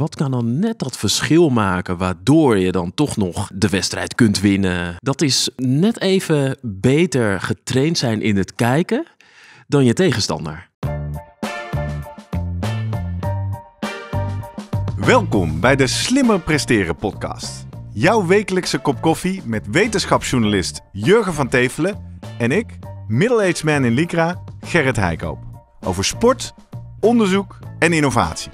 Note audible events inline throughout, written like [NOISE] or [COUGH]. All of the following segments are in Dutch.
Wat kan dan net dat verschil maken waardoor je dan toch nog de wedstrijd kunt winnen? Dat is net even beter getraind zijn in het kijken dan je tegenstander. Welkom bij de Slimmer Presteren podcast. Jouw wekelijkse kop koffie met wetenschapsjournalist Jurgen van Tevelen en ik, middle-aged man in Lycra, Gerrit Heikoop. Over sport, onderzoek en innovatie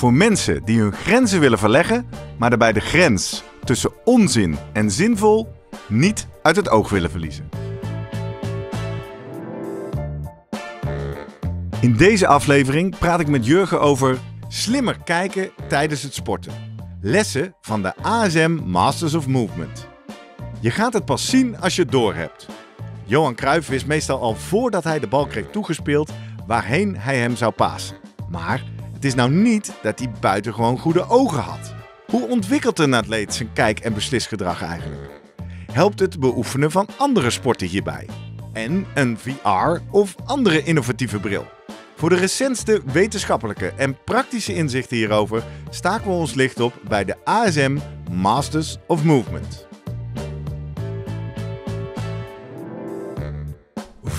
voor mensen die hun grenzen willen verleggen, maar daarbij de grens tussen onzin en zinvol niet uit het oog willen verliezen. In deze aflevering praat ik met Jurgen over slimmer kijken tijdens het sporten. Lessen van de ASM Masters of Movement. Je gaat het pas zien als je het doorhebt. Johan Cruijff wist meestal al voordat hij de bal kreeg toegespeeld waarheen hij hem zou pasen. Maar het is nou niet dat hij buitengewoon goede ogen had. Hoe ontwikkelt een atleet zijn kijk- en beslisgedrag eigenlijk? Helpt het beoefenen van andere sporten hierbij? En een VR of andere innovatieve bril? Voor de recentste wetenschappelijke en praktische inzichten hierover staken we ons licht op bij de ASM Masters of Movement.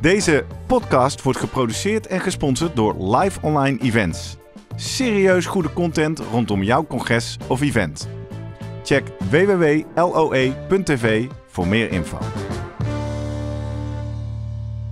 Deze podcast wordt geproduceerd en gesponsord door Live Online Events. Serieus goede content rondom jouw congres of event. Check www.loe.tv voor meer info.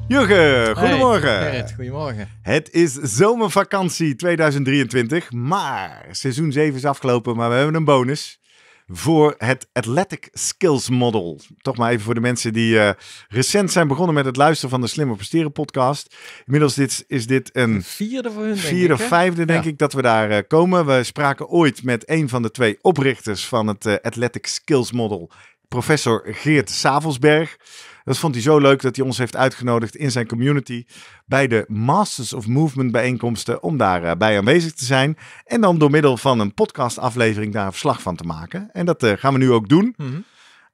Jurgen, goedemorgen. Gerrit, goedemorgen. Het is zomervakantie 2023, maar seizoen 7 is afgelopen, maar we hebben een bonus voor het Athletic Skills Model. Toch maar even voor de mensen die eh, recent zijn begonnen met het luisteren van de Slimmer Presteren podcast. Inmiddels dit, is dit een vierde, voor hun, vierde of vijfde, denk ik, dat we daar eh, komen. We spraken ooit met een van de twee oprichters van het uh, Athletic Skills Model, professor Geert Savelsberg. Dat vond hij zo leuk dat hij ons heeft uitgenodigd in zijn community bij de Masters of Movement bijeenkomsten om daar eh, bij aanwezig te zijn. En dan door middel van een podcastaflevering daar een verslag van te maken. En dat eh, gaan we nu ook doen. Mm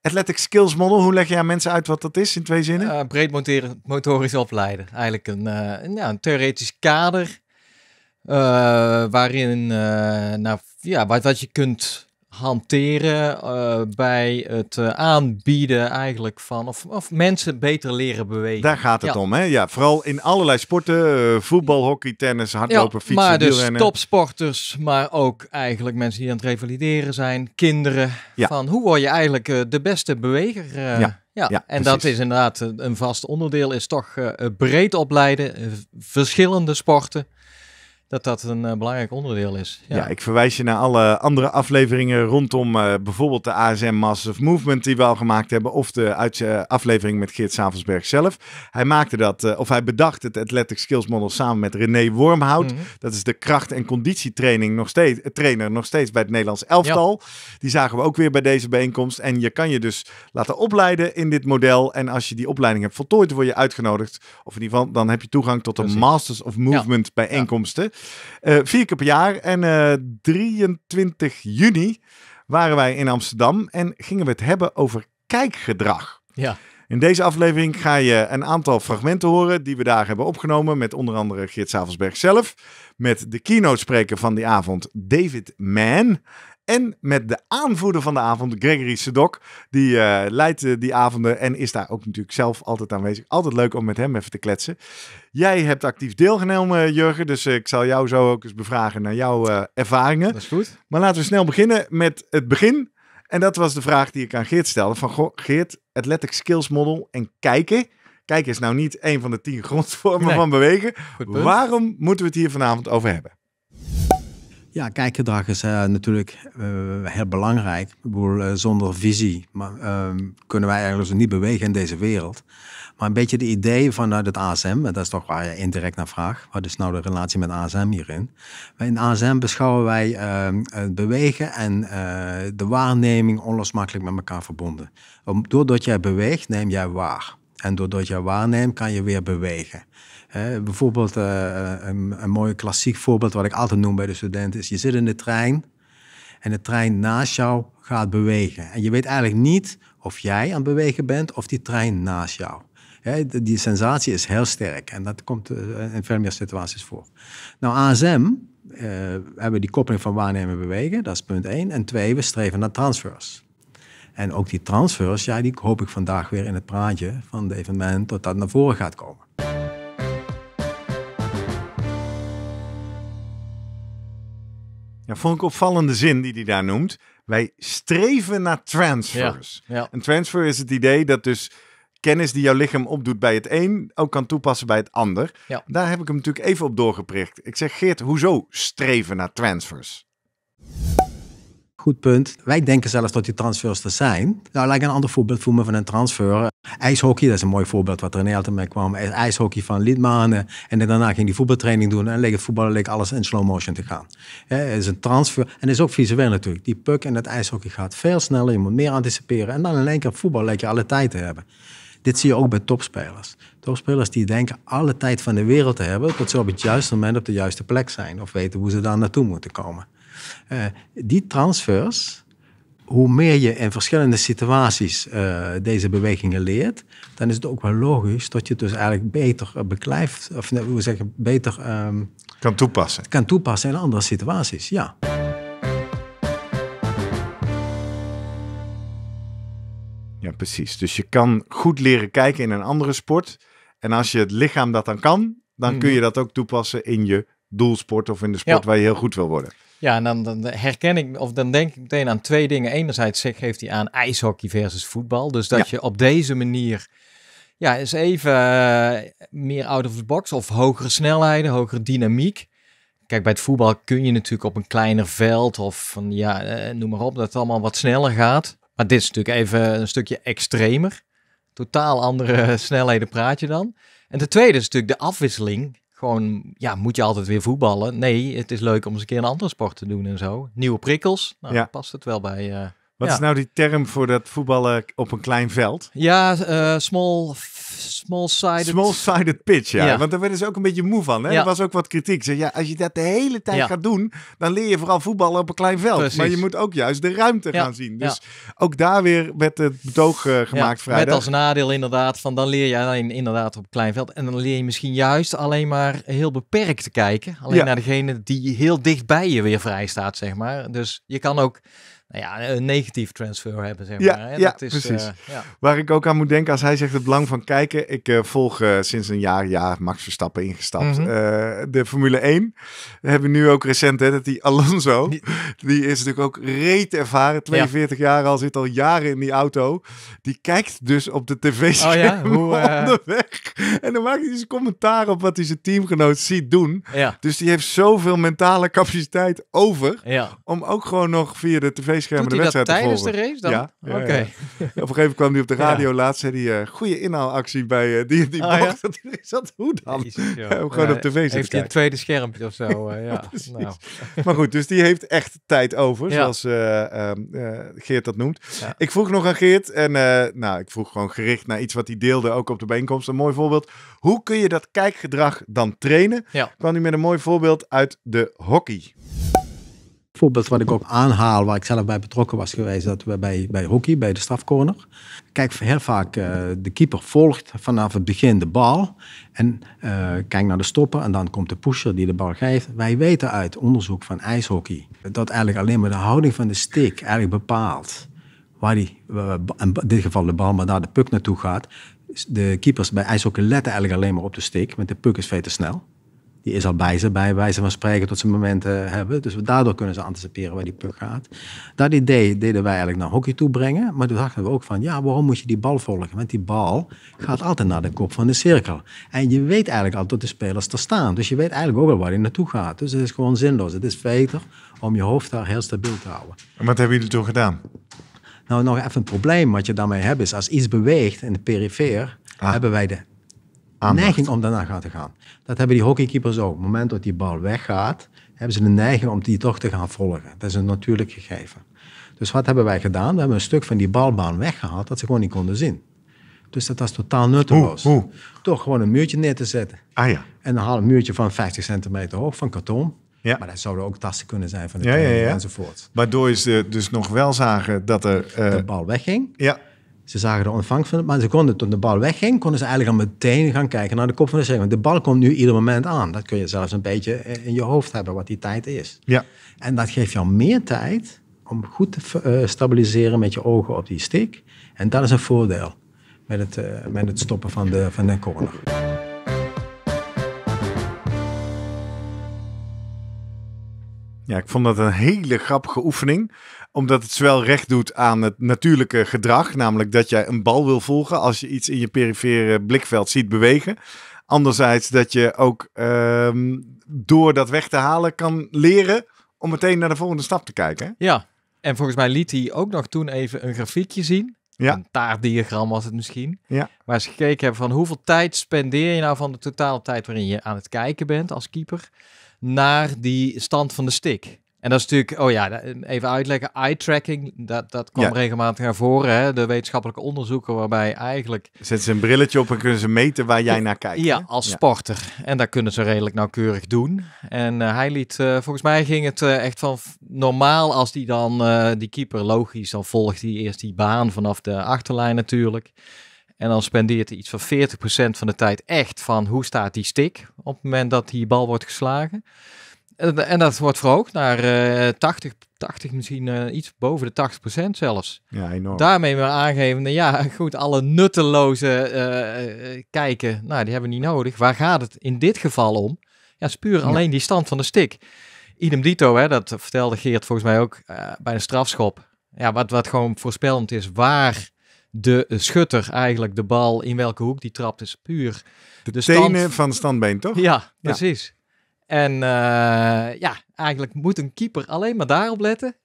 Athletic Skills Model, hoe leg je aan mensen uit wat dat is in twee zinnen? Uh, breed motorisch opleiden. Eigenlijk een, een theoretisch kader waarin, nou, ja, wat, wat je kunt hanteren eh, bij het eh, aanbieden eigenlijk van of, of mensen beter leren bewegen. Daar gaat het om, hè? Ja, vooral in allerlei sporten: eh, voetbal, hockey, tennis, hardlopen, ja, maar dus wielrennen. topsporters, maar ook eigenlijk mensen die aan het revalideren zijn, kinderen. Ja. Van hoe word je eigenlijk de beste beweger? ja. Ja, ja, en dat is inderdaad een vast onderdeel, is toch breed opleiden, verschillende sporten dat dat een eh, belangrijk onderdeel is. Ja. ik verwijs je naar alle andere afleveringen rondom eh, bijvoorbeeld de ASM Masters of Movement die we al gemaakt hebben, of de uh, aflevering met Geert Savelsberg zelf. Hij maakte dat, of hij bedacht het Athletic Skills Model samen met René Wormhout. Mhm. Dat is de kracht- en conditietraining nog steeds, trainer nog steeds bij het Nederlands elftal. Die zagen we ook weer bij deze bijeenkomst. En je kan je dus laten opleiden in dit model. En als je die opleiding hebt voltooid, word je uitgenodigd. Of in ieder geval, dan heb je toegang tot de Masters of Movement bijeenkomsten. Eh, vier keer per jaar. En 23 eh, juni waren wij in Amsterdam en gingen we het hebben over kijkgedrag. Ja. In deze aflevering ga je een aantal fragmenten horen die we daar hebben opgenomen. Met onder andere Geert Savensberg zelf. Met de keynote spreker van die avond, David Mann. En met de aanvoerder van de avond, Gregory Sedok. Die eh, leidt eh, die avonden en is daar ook natuurlijk zelf altijd aanwezig. Altijd leuk om met hem even te kletsen. Jij hebt actief deelgenomen, eh, Jurgen. Dus ik zal jou zo ook eens bevragen naar jouw ervaringen. Dat is goed. Maar laten we snel beginnen met het begin. En dat was de vraag die ik aan Geert stelde. Van goh, Geert, Athletic Skills Model en kijken. Kijken is nou niet een van de tien grondvormen van bewegen. Waarom moeten we het hier vanavond over hebben? Ja, kijkgedrag is eh, natuurlijk eh, heel belangrijk. Ik bedoel, eh, zonder visie maar, ehm, kunnen wij eigenlijk dus niet bewegen in deze wereld. Maar een beetje de idee vanuit het ASM, en dat is toch waar je indirect naar vraagt, wat is nou de relatie met ASM hierin? In ASM beschouwen wij het ehm, bewegen en de waarneming onlosmakelijk met elkaar verbonden. doordat jij beweegt, neem jij waar. En doordat jij waarneemt, kan je weer bewegen bijvoorbeeld eh, eh, een, een mooi klassiek voorbeeld wat ik altijd noem bij de studenten is: je zit in de trein en de trein naast jou gaat bewegen. En je weet eigenlijk niet of jij aan het bewegen bent of die trein naast jou. die sensatie is heel sterk en dat komt eh, in veel meer situaties voor. Nou, ASM hebben we die koppeling van waarnemen en bewegen, dat is punt één En twee, we streven naar transfers. En ook die transfers, ja, die hoop ik vandaag weer in het praatje van het evenement dat dat naar voren gaat komen. Ja, vond ik opvallende zin die hij daar noemt. Wij streven naar transfers. Ja, Een transfer is het idee dat dus kennis die jouw lichaam opdoet bij het een ook kan toepassen bij het ander. Daar heb ik hem natuurlijk even op doorgeprikt. Ik zeg Geert, hoezo streven naar transfers? Goed punt. Wij denken zelfs dat die transfers er zijn. Nou, laat ik een ander voorbeeld voor me van een transfer. IJshockey, dat is een mooi voorbeeld wat in altijd mee kwam. IJshockey van Lidmanen. En daarna ging die voetbaltraining doen. En leek het voetbal leek alles in slow motion te gaan. Het is een transfer. En dat is ook visueel natuurlijk. Die puck en dat ijshockey gaat veel sneller. Je moet meer anticiperen. En dan in één keer voetbal leek je alle tijd te hebben. Dit zie je ook bij topspelers. Topspelers die denken alle tijd van de wereld te hebben, tot ze op het juiste moment op de juiste plek zijn of weten hoe ze daar naartoe moeten komen. Eh, die transfers, hoe meer je in verschillende situaties eh, deze bewegingen leert, dan is het ook wel logisch dat je het dus eigenlijk beter eh, beklijft, of hoe zeggen, beter ehm, kan toepassen. Kan toepassen in andere situaties, ja. Ja, precies. Dus je kan goed leren kijken in een andere sport. En als je het lichaam dat dan kan, dan kun mhm. je dat ook toepassen in je doelsport of in de sport waar je heel goed wil worden. Ja, en dan, dan, herken ik, of dan denk ik meteen aan twee dingen. Enerzijds zeg, geeft hij aan ijshockey versus voetbal. Dus dat je op deze manier ja, is even eh, meer out of the box of hogere snelheden, hogere dynamiek. Kijk, bij het voetbal kun je natuurlijk op een kleiner veld of van, ja, eh, noem maar op, dat het allemaal wat sneller gaat. Maar dit is natuurlijk even een stukje extremer. Totaal andere snelheden praat je dan. En de tweede is natuurlijk de afwisseling gewoon, ja, moet je altijd weer voetballen? Nee, het is leuk om eens een keer een andere sport te doen en zo. Nieuwe prikkels, nou, past het wel bij... Eh, wat is nou die term voor dat voetballen op een klein veld? Ja, eh, small, small-sided... Small-sided pitch, ja. Want daar werden ze ook een beetje moe van. Hè? Er was ook wat kritiek. Zeg, ja, als je dat de hele tijd gaat doen, dan leer je vooral voetballen op een klein veld. Maar je moet ook juist de ruimte gaan zien. Dus ook daar weer werd het betoog eh, gemaakt vrijdag. Met als nadeel inderdaad van dan leer je alleen inderdaad op een klein veld. En dan leer je misschien juist alleen maar heel beperkt te kijken. Alleen naar degene die heel dichtbij je weer vrij staat, zeg maar. Dus je kan ook nou ja, een negatief transfer hebben, zeg maar. Ja, dat is, precies. Eh, Waar ik ook aan moet denken, als hij zegt het belang van kijken. Ik eh, volg eh, sinds een jaar, jaar Max Verstappen ingestapt. Mhm. de Formule 1 we hebben nu ook recent, hè, dat die Alonso, die, is natuurlijk ook reet ervaren. 42 jaar al, zit al jaren in die auto. Die kijkt dus op de tv oh, ja? [LAUGHS] Hoe, onderweg. En dan maakt hij zijn dus commentaar op wat hij zijn teamgenoot ziet doen. Dus die heeft zoveel mentale capaciteit over om ook gewoon nog via de tv schermen de wedstrijd dat tijdens de race dan? Ja. Oké. Op een gegeven moment kwam hij op de radio laatst, zei hij, uh, eh, goede inhaalactie bij uh, die die oh, [LAUGHS] Dat Is dat hoe dan? gewoon op tv Heeft hij een tweede schermpje of zo? [LAUGHS] Eh, ja, nou. maar goed, dus die heeft echt tijd over, zoals ehm, Geert dat noemt. Ik vroeg nog aan Geert en nou, ik vroeg gewoon gericht naar iets wat hij deelde, ook op de bijeenkomst. Een mooi voorbeeld. Hoe kun je dat kijkgedrag dan trainen? Ja. Kwam hij met een mooi voorbeeld uit de hockey voorbeeld wat ik ook aanhaal, waar ik zelf bij betrokken was geweest, dat we bij, bij hockey, bij de strafcorner. Kijk, heel vaak eh, de keeper volgt vanaf het begin de bal. En eh, kijkt naar de stopper en dan komt de pusher die de bal geeft. Wij weten uit onderzoek van ijshockey dat eigenlijk alleen maar de houding van de stick eigenlijk bepaalt waar die, eh, in dit geval de bal, maar daar de puck naartoe gaat. De keepers bij ijshockey letten eigenlijk alleen maar op de stick, want de puck is veel te snel die is al bij ze, bij wijze van spreken, tot ze momenten hebben. Dus daardoor kunnen ze anticiperen waar die puck gaat. Dat idee deden wij eigenlijk naar hockey toe brengen. Maar toen dachten we ook van, ja, waarom moet je die bal volgen? Want die bal gaat altijd naar de kop van de cirkel. En je weet eigenlijk al dat de spelers er staan. Dus je weet eigenlijk ook al waar hij naartoe gaat. Dus het is gewoon zinloos. Het is beter om je hoofd daar heel stabiel te houden. En wat hebben jullie toen gedaan? Nou, nog even een probleem wat je daarmee hebt is, als iets beweegt in de perifeer, ah. hebben wij de aandacht. neiging om daarna gaan te gaan. Dat hebben die hockeykeepers ook. Op het moment dat die bal weggaat, hebben ze de neiging om die toch te gaan volgen. Dat is een natuurlijk gegeven. Dus wat hebben wij gedaan? We hebben een stuk van die balbaan weggehaald dat ze gewoon niet konden zien. Dus dat was totaal nutteloos. Hoe, Toch gewoon een muurtje neer te zetten. Ah ja. En dan haal een muurtje van 50 centimeter hoog, van karton. Ja. Maar dat zouden ook tassen kunnen zijn van de ja, ja, ja, enzovoort. Waardoor ze dus nog wel zagen dat er... Uh, de eh, bal wegging. Ja. Ze zagen de ontvangst van het, maar Ze konden, toen de bal wegging, konden ze eigenlijk al meteen gaan kijken naar de kop van de zee. Want de bal komt nu ieder moment aan. Dat kun je zelfs een beetje eh, in je hoofd hebben, wat die tijd is. Ja. En dat geeft jou meer tijd om goed te eh, stabiliseren met je ogen op die stick. En dat is een voordeel met het, eh, met het stoppen van de, van de corner. Ja, ik vond dat een hele grappige oefening omdat het zowel recht doet aan het natuurlijke gedrag, namelijk dat jij een bal wil volgen als je iets in je perifere blikveld ziet bewegen. Anderzijds dat je ook ehm, door dat weg te halen kan leren om meteen naar de volgende stap te kijken. Ja, en volgens mij liet hij ook nog toen even een grafiekje zien. Ja. Een taartdiagram was het misschien. Ja. Waar ze gekeken hebben van hoeveel tijd spendeer je nou van de totale tijd waarin je aan het kijken bent als keeper naar die stand van de stick. En dat is natuurlijk, oh ja, even uitleggen, eye-tracking, dat, dat kwam regelmatig naar voren. Hè? De wetenschappelijke onderzoeken waarbij eigenlijk... Zetten ze een brilletje op en kunnen ze meten waar jij naar kijkt. Ja, als sporter. En dat kunnen ze redelijk nauwkeurig doen. En eh, hij liet, eh, volgens mij ging het eh, echt van normaal als die dan, die keeper logisch, dan volgt hij eerst die baan vanaf de achterlijn natuurlijk. En dan spendeert hij iets van 40% van de tijd echt van hoe staat die stick op het moment dat die bal wordt geslagen. En, en dat wordt verhoogd naar uh, 80, 80, misschien eh, iets boven de 80% zelfs. Ja, enorm. Daarmee maar aangeven, ja goed, alle nutteloze eh, eh, kijken, nou die hebben we niet nodig. Waar gaat het in dit geval om? Ja, spuur alleen die stand van de stick. Idem dito, hè, dat vertelde Geert volgens mij ook bij een strafschop. Ja, wat, wat gewoon voorspellend is waar de schutter eigenlijk de bal in welke hoek die trapt is puur. De, de stand... van de standbeen, toch? Ja, precies. En eh, ja, eigenlijk moet een keeper alleen maar daarop letten.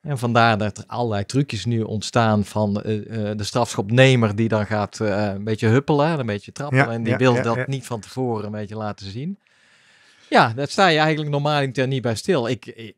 En vandaar dat er allerlei trucjes nu ontstaan van eh, eh, de strafschopnemer die dan gaat een beetje huppelen, een beetje trappelen. en die wil dat niet van tevoren een beetje laten zien. Ja, daar sta je eigenlijk normaal niet bij stil. ik,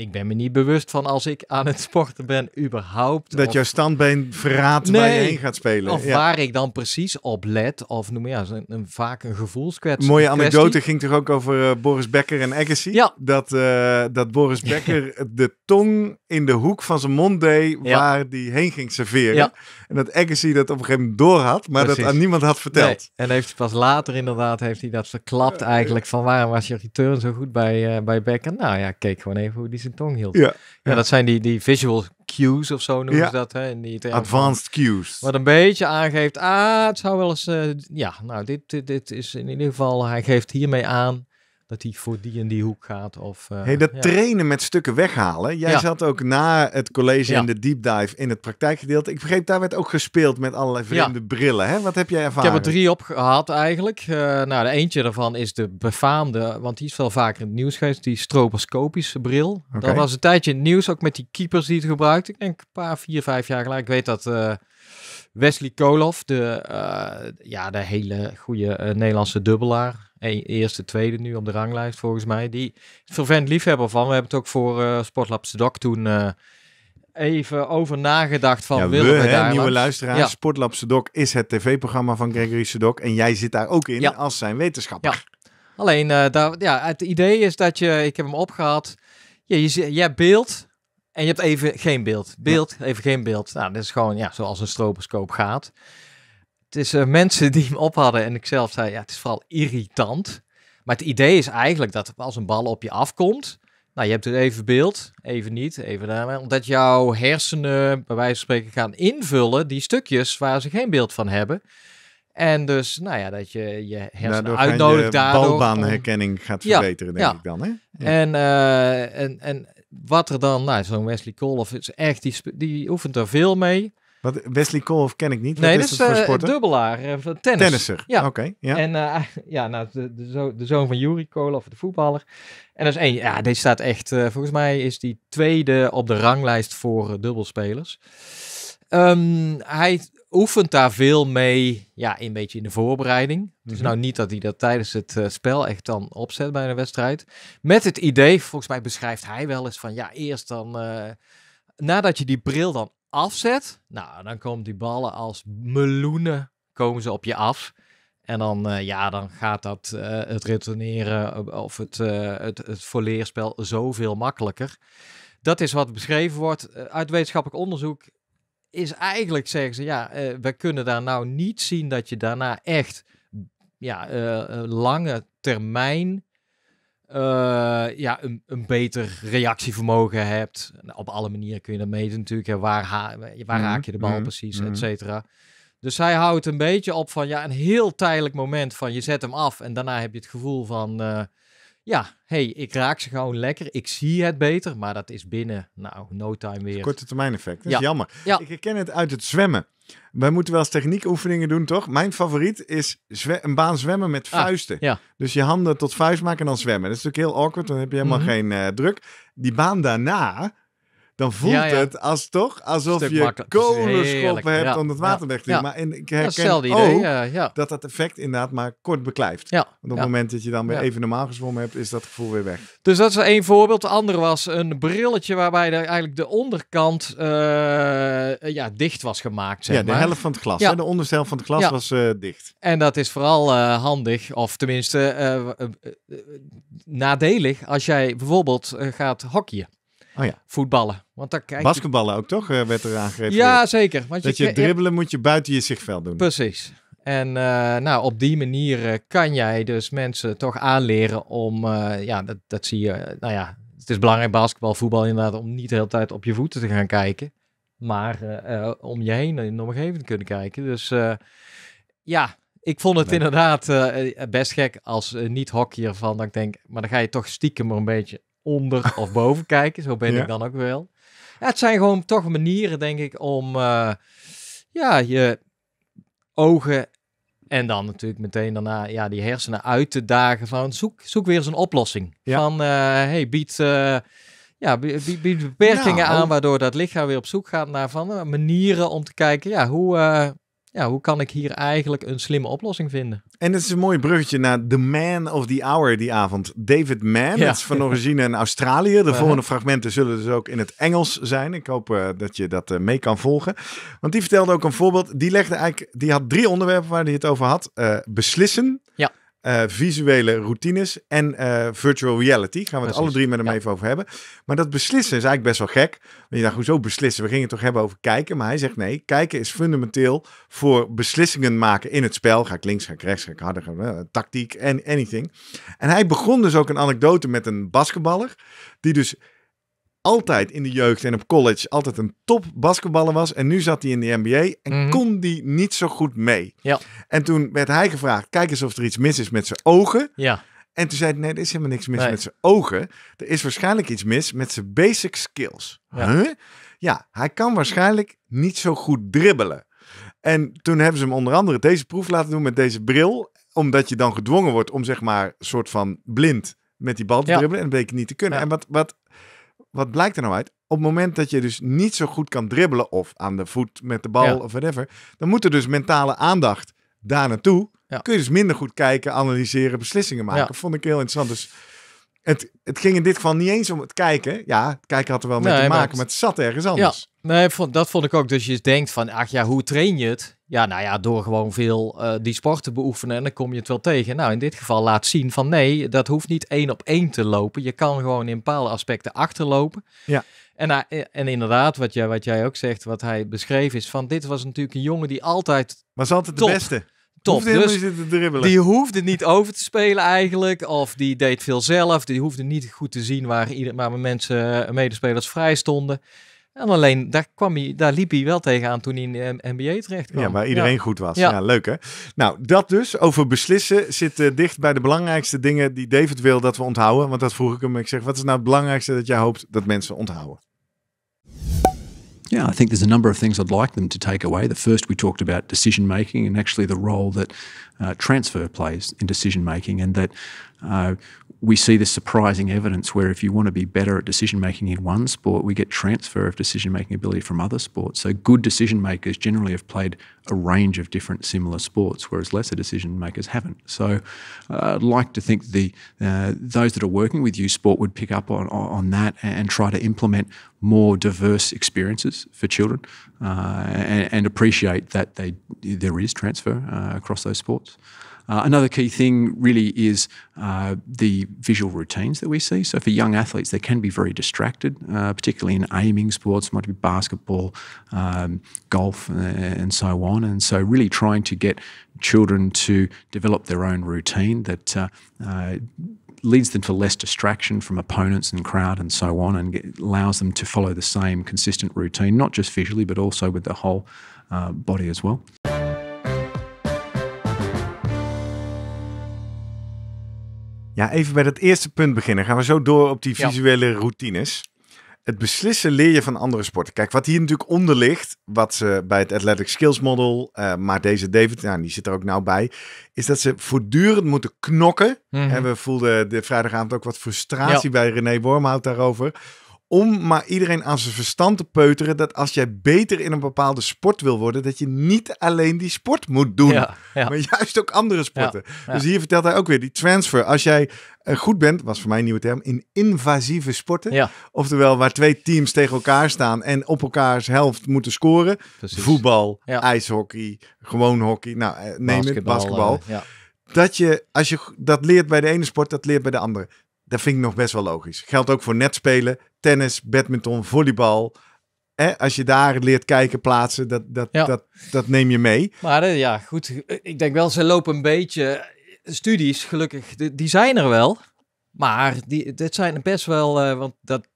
ik ben me niet bewust van als ik aan het sporten ben, überhaupt. Dat jouw standbeen verraadt nee, waar je heen gaat spelen. Of waar ik dan precies op let. Of noem maar ja, een, een, vaak een gevoelskwets. Mooie anekdote ging toch ook over eh, Boris Becker en Agassi? Ja. Dat, eh, dat Boris Becker [LAUGHS] de tong in de hoek van zijn mond deed waar ja. die heen ging serveren. Ja. En dat Agassi dat op een gegeven moment door had, maar dat aan niemand had verteld. Nee. En heeft pas later inderdaad heeft hij dat verklapt eigenlijk. Van waarom was je return zo goed bij, eh, bij Becker? Nou ja, keek gewoon even hoe die ze tong hield. Ja, ja, dat zijn die, die visual cues of zo noemen ze dat. Hè, in die Advanced cues. Wat een beetje aangeeft, ah, het zou wel eens, eh, ja, nou, dit, dit, dit is in ieder geval, hij geeft hiermee aan dat hij voor die en die hoek gaat. Of, eh, hey, dat trainen met stukken weghalen. Jij zat ook na het college ja. in de deep dive in het praktijkgedeelte. Ik begreep, daar werd ook gespeeld met allerlei vreemde brillen. Hè? Wat heb jij ervaren? Ik heb er drie gehad eigenlijk. Eh, nou, de eentje daarvan is de befaamde, want die is wel vaker in het nieuws geweest, die stroboscopische bril. Dat was een tijdje in het nieuws, ook met die keepers die het gebruikten. Ik denk een paar, vier, vijf jaar geleden. Ik weet dat... Eh, Wesley Koloff, de, ja, de hele goede Nederlandse dubbelaar, e eerste, tweede nu op de ranglijst volgens mij. Die is vervent liefhebber van. We hebben het ook voor uh, Sportlab Doc toen eh, even over nagedacht van ja, we, nieuwe luisteraars. Ja. Sportlab Sedok is het tv-programma van Gregory Sedok en jij zit daar ook in als zijn wetenschapper. Alleen eh, daar, ja, het idee is dat je, ik heb hem opgehaald. Ja, je, je, hebt beeld en je hebt even geen beeld. Beeld, even geen beeld. Nou, dat is gewoon ja, zoals een stroboscoop gaat. Het is eh, mensen die hem op en ik zelf zei, ja, het is vooral irritant. Maar het idee is eigenlijk dat als een bal op je afkomt, nou, je hebt er even beeld, even niet, even daarmee. Omdat jouw hersenen, bij wijze van spreken, gaan invullen die stukjes waar ze geen beeld van hebben. En dus, nou ja, dat je je hersenen daardoor uitnodigt je daardoor. gaat verbeteren, denk ik dan. Hè? En, eh, en, en wat er dan, nou, zo'n Wesley Kolf is echt, die, die oefent er veel mee. Wat, Wesley Kolf ken ik niet. nee, dat is een eh, dubbelaar, eh, tennis. tennisser. Ja. Oké. ja. En eh, [LAUGHS] ja, nou, de, de, zoon van Yuri Kolf, de voetballer. En dat is één. Ja, deze staat echt, volgens mij is die tweede op de ranglijst voor dubbelspelers. Ehm, hij oefent daar veel mee, ja, een beetje in de voorbereiding. dus nou niet dat hij dat tijdens het spel echt dan opzet bij een wedstrijd. Met het idee, volgens mij beschrijft hij wel eens van, ja, eerst dan, nadat je die bril dan afzet, nou, dan komen die ballen als meloenen komen ze op je af. En dan, eh, ja, dan gaat dat, eh, het retourneren eh, of het, uh, het, het volleerspel zoveel makkelijker. Dat is wat beschreven wordt uit wetenschappelijk onderzoek. Is eigenlijk zeggen ze, ja, we kunnen daar nou niet zien dat je daarna echt ja, lange termijn eh, ja, een, een, beter reactievermogen hebt. op alle manieren kun je dat meten natuurlijk. Hè. Waar, waar mhm, raak je de bal mhm, precies, et mhm. cetera. Dus hij houdt een beetje op van ja, een heel tijdelijk moment van je zet hem af en daarna heb je het gevoel van eh, ja, hey, ik raak ze gewoon lekker, ik zie het beter, maar dat is binnen, nou, no time weer. Korte termijn effect, dat is ja. jammer. Ik herken het uit het zwemmen. Wij moeten wel eens techniekoefeningen doen, toch? Mijn favoriet is een baan zwemmen met ah, vuisten. ja. Dus je handen tot vuist maken en dan zwemmen. Dat is natuurlijk heel awkward, dan heb je helemaal mhm. geen eh, druk. Die baan daarna dan voelt het als, toch alsof je kolenschoppen hebt om het water weg te doen. Maar ik herken ook idee, dat dat effect inderdaad maar kort beklijft. Want op het moment dat je dan weer even normaal gezwommen hebt, is dat gevoel weer weg. Dus dat is één voorbeeld. De andere was een brilletje waarbij de, eigenlijk de onderkant eh, ja, dicht was gemaakt. ja, de helft van het glas. Hè? De onderste helft van het glas was eh, dicht. En dat is vooral eh, handig, of tenminste nadelig, als jij bijvoorbeeld gaat hockeyen. Oh ja. Voetballen. Want daar kijk Basketballen ook toch, eh, werd er aangegeven. Ja, zeker. Want dat je, dribbelen moet je buiten je zichtveld doen. Precies. En eh, nou, op die manier eh, kan jij dus mensen toch aanleren om, ja, dat, dat zie je, nou ja, het is belangrijk basketbal, voetbal inderdaad, om niet de hele tijd op je voeten te gaan kijken, maar om je heen in de omgeving te kunnen kijken. Dus ja, ik vond het inderdaad best gek als niet-hockeyer van, dat ik denk, maar dan ga je toch stiekem maar een beetje onder of boven kijken. Zo ben ik dan ook wel. Ja, het zijn gewoon toch manieren, denk ik, om eh, ja, je ogen en dan natuurlijk meteen daarna ja, die hersenen uit te dagen van zoek, zoek weer eens een oplossing. Van eh, hey, bied, eh, ja, bied, beperkingen aan waardoor dat lichaam weer op zoek gaat naar van, manieren om te kijken ja, hoe, ja, hoe kan ik hier eigenlijk een slimme oplossing vinden? En het is een mooi bruggetje naar The Man of the Hour die avond. David Mann, van origine in Australië. De volgende fragmenten zullen dus ook in het Engels zijn. Ik hoop eh, dat je dat eh, mee kan volgen. Want die vertelde ook een voorbeeld. Die, legde eigenlijk, die had drie onderwerpen waar hij het over had. Eh, beslissen, ja. Eh, visuele routines en eh, virtual reality. Gaan we het alle drie met hem even over hebben. Maar dat beslissen is eigenlijk best wel gek. Want je dacht, hoezo beslissen? We gingen het toch hebben over kijken. Maar hij zegt nee, kijken is fundamenteel voor beslissingen maken in het spel. Ga ik links, ga ik rechts, ga ik harder, ga eh, tactiek en anything. En hij begon dus ook een anekdote met een basketballer. Die dus altijd in de jeugd en op college altijd een top basketballer was. En nu zat hij in de NBA en mhm. kon die niet zo goed mee. Ja. En toen werd hij gevraagd, kijk eens of er iets mis is met zijn ogen. Ja. En toen zei hij, nee, er is helemaal niks mis met zijn ogen. Er is waarschijnlijk iets mis met zijn basic skills. Ja. Huh? ja, hij kan waarschijnlijk niet zo goed dribbelen. En toen hebben ze hem onder andere deze proef laten doen met deze bril. Omdat je dan gedwongen wordt om zeg maar soort van blind met die bal te dribbelen. En dat bleek niet te kunnen. En wat, wat wat blijkt er nou uit? Op het moment dat je dus niet zo goed kan dribbelen of aan de voet met de bal of whatever, dan moet er dus mentale aandacht daar naartoe. Kun je dus minder goed kijken, analyseren, beslissingen maken. Vond ik heel interessant. Dus het, het ging in dit geval niet eens om het kijken. Ja, het kijken had er wel mee te maken, maar het... zat ergens anders. Ja, nee, dat vond ik ook. Dus je denkt van, ach ja, hoe train je het? Ja, nou ja, door gewoon veel eh, die sport te beoefenen en dan kom je het wel tegen. Nou, in dit geval laat zien van nee, dat hoeft niet één op één te lopen. Je kan gewoon in bepaalde aspecten achterlopen. Ja. En, eh, en inderdaad, wat jij, wat jij ook zegt, wat hij beschreef is van dit was natuurlijk een jongen die altijd... Was altijd de beste. Top. Dus die hoefde niet over te spelen eigenlijk. Of die deed veel zelf. Die hoefde niet goed te zien waar, ieder, waar mensen, eh, medespelers vrij stonden. En alleen daar, kwam hij, daar liep hij wel tegenaan toen hij in de NBA terecht kwam. Ja, waar iedereen goed was. Ja. leuk hè. Nou, dat dus over beslissen zit eh, dicht bij de belangrijkste dingen die David wil dat we onthouden. Want dat vroeg ik hem. Ik zeg, wat is nou het belangrijkste dat jij hoopt dat mensen onthouden? Yeah, I think there's a number of things I'd like them to take away. The first we talked about decision making and actually the role that uh, transfer plays in decision making, and that uh, we see this surprising evidence where if you want to be better at decision making in one sport, we get transfer of decision making ability from other sports. So good decision makers generally have played a range of different similar sports, whereas lesser decision makers haven't. So uh, I'd like to think the uh, those that are working with you, Sport would pick up on, on that and try to implement more diverse experiences for children uh, and, and, appreciate that they, there is transfer uh, across those sports. Uh, another key thing really is uh, the visual routines that we see. So for young athletes, they can be very distracted, uh, particularly in aiming sports, might be basketball, um, golf, uh, and so on on. And so, really trying to get children to develop their own routine that uh, uh, leads them to less distraction from opponents and crowd and so on, and get, allows them to follow the same consistent routine, not just visually, but also with the whole uh, body as well. Ja, even bij dat eerste punt beginnen. Gaan we zo door op die visuele ja. routines. het beslissen leer je van andere sporten. Kijk, wat hier natuurlijk onder ligt, wat ze bij het Athletic Skills Model, eh, maar deze David, nou, die zit er ook nauw bij, is dat ze voortdurend moeten knokken. Mhm. En we voelden de vrijdagavond ook wat frustratie bij René Wormhout daarover om maar iedereen aan zijn verstand te peuteren dat als jij beter in een bepaalde sport wil worden, dat je niet alleen die sport moet doen, maar juist ook andere sporten. dus hier vertelt hij ook weer die transfer. Als jij eh, goed bent, was voor mij een nieuwe term, in invasieve sporten, oftewel waar twee teams tegen elkaar staan en op elkaars helft moeten scoren, voetbal, ijshockey, gewoon hockey, nou eh, neem het basketbal. Eh, dat je als je dat leert bij de ene sport, dat leert bij de andere. Dat vind ik nog best wel logisch. Geldt ook voor netspelen, tennis, badminton, volleybal. Hè, als je daar leert kijken, plaatsen, dat, dat, ja. dat, dat neem je mee. Maar eh, ja, goed. Ik denk wel, ze lopen een beetje. Eh, studies, gelukkig, die, die zijn er wel. Maar die, dit zijn best wel, eh, want dat,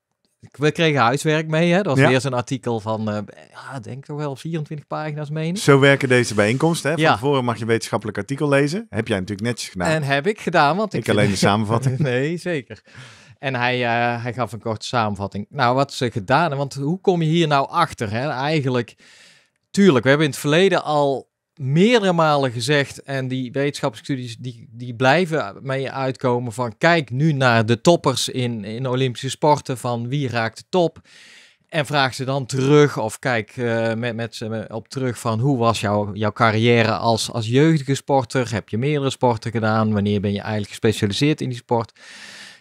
we kregen huiswerk mee. Hè? Dat was eerst een artikel van, eh, ja, denk toch wel 24 pagina's, mee. Zo werken deze bijeenkomsten. Hè? Van ja. tevoren mag je een wetenschappelijk artikel lezen. Heb jij natuurlijk netjes gedaan. En heb ik gedaan. Want ik, ik alleen de [LAUGHS] samenvatting. nee, zeker. En hij, eh, hij gaf een korte samenvatting. Nou, wat ze gedaan hebben, want hoe kom je hier nou achter? Hè? Eigenlijk, tuurlijk, we hebben in het verleden al meerdere malen gezegd en die wetenschapsstudies die, die blijven mee uitkomen van kijk nu naar de toppers in, in Olympische sporten van wie raakt de top en vraag ze dan terug of kijk eh, met, met ze op terug van hoe was jouw jouw carrière als, als jeugdige sporter? Heb je meerdere sporten gedaan? Wanneer ben je eigenlijk gespecialiseerd in die sport?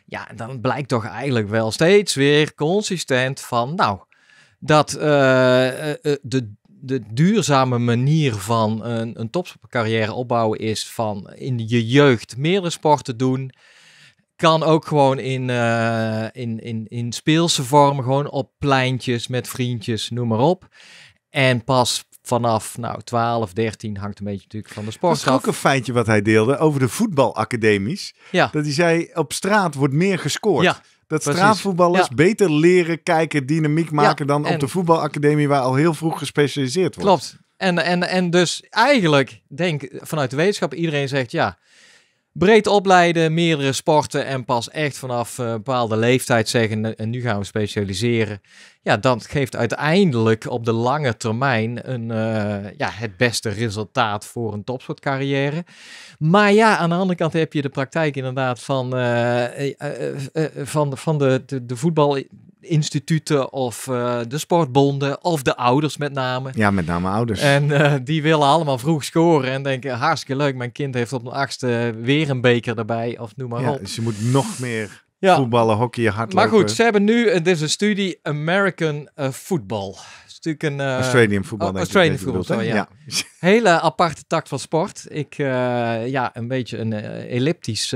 Ja, dan blijkt toch eigenlijk wel steeds weer consistent van nou, dat eh, eh, de de duurzame manier van een, een topcarrière opbouwen is van in je jeugd meerdere sporten doen. Kan ook gewoon in, eh, in, in, in speelse vormen gewoon op pleintjes met vriendjes, noem maar op. En pas vanaf nou, 12, 13 hangt een beetje natuurlijk van de sport Dat is ook een feitje wat hij deelde over de voetbalacademies. Ja. Dat hij zei, op straat wordt meer gescoord. Ja. Dat straatvoetballers beter leren kijken, dynamiek maken dan op de voetbalacademie waar al heel vroeg gespecialiseerd wordt. Klopt. En, en, en dus eigenlijk denk vanuit de wetenschap, iedereen zegt ja, breed opleiden, meerdere sporten en pas echt vanaf eh, een bepaalde leeftijd zeggen en nu gaan we specialiseren. Ja, dat geeft uiteindelijk op de lange termijn een, eh, ja, het beste resultaat voor een topsportcarrière. Maar ja, aan de andere kant heb je de praktijk inderdaad van, uh, van, van de, de voetbal instituten of eh, de sportbonden of de ouders met name. Ja, met name ouders. En eh, die willen allemaal vroeg scoren en denken hartstikke leuk, mijn kind heeft op de achtste weer een beker erbij of noem maar op. Dus je moet nog meer ja. voetballen, hockey, hardlopen. Maar goed, ze hebben nu, dit is een studie American eh, Football. is natuurlijk een... Australian voetbal. Oh, voetbal, ja. [LAUGHS] Hele aparte tak van sport. Ik, ja, een beetje een elliptisch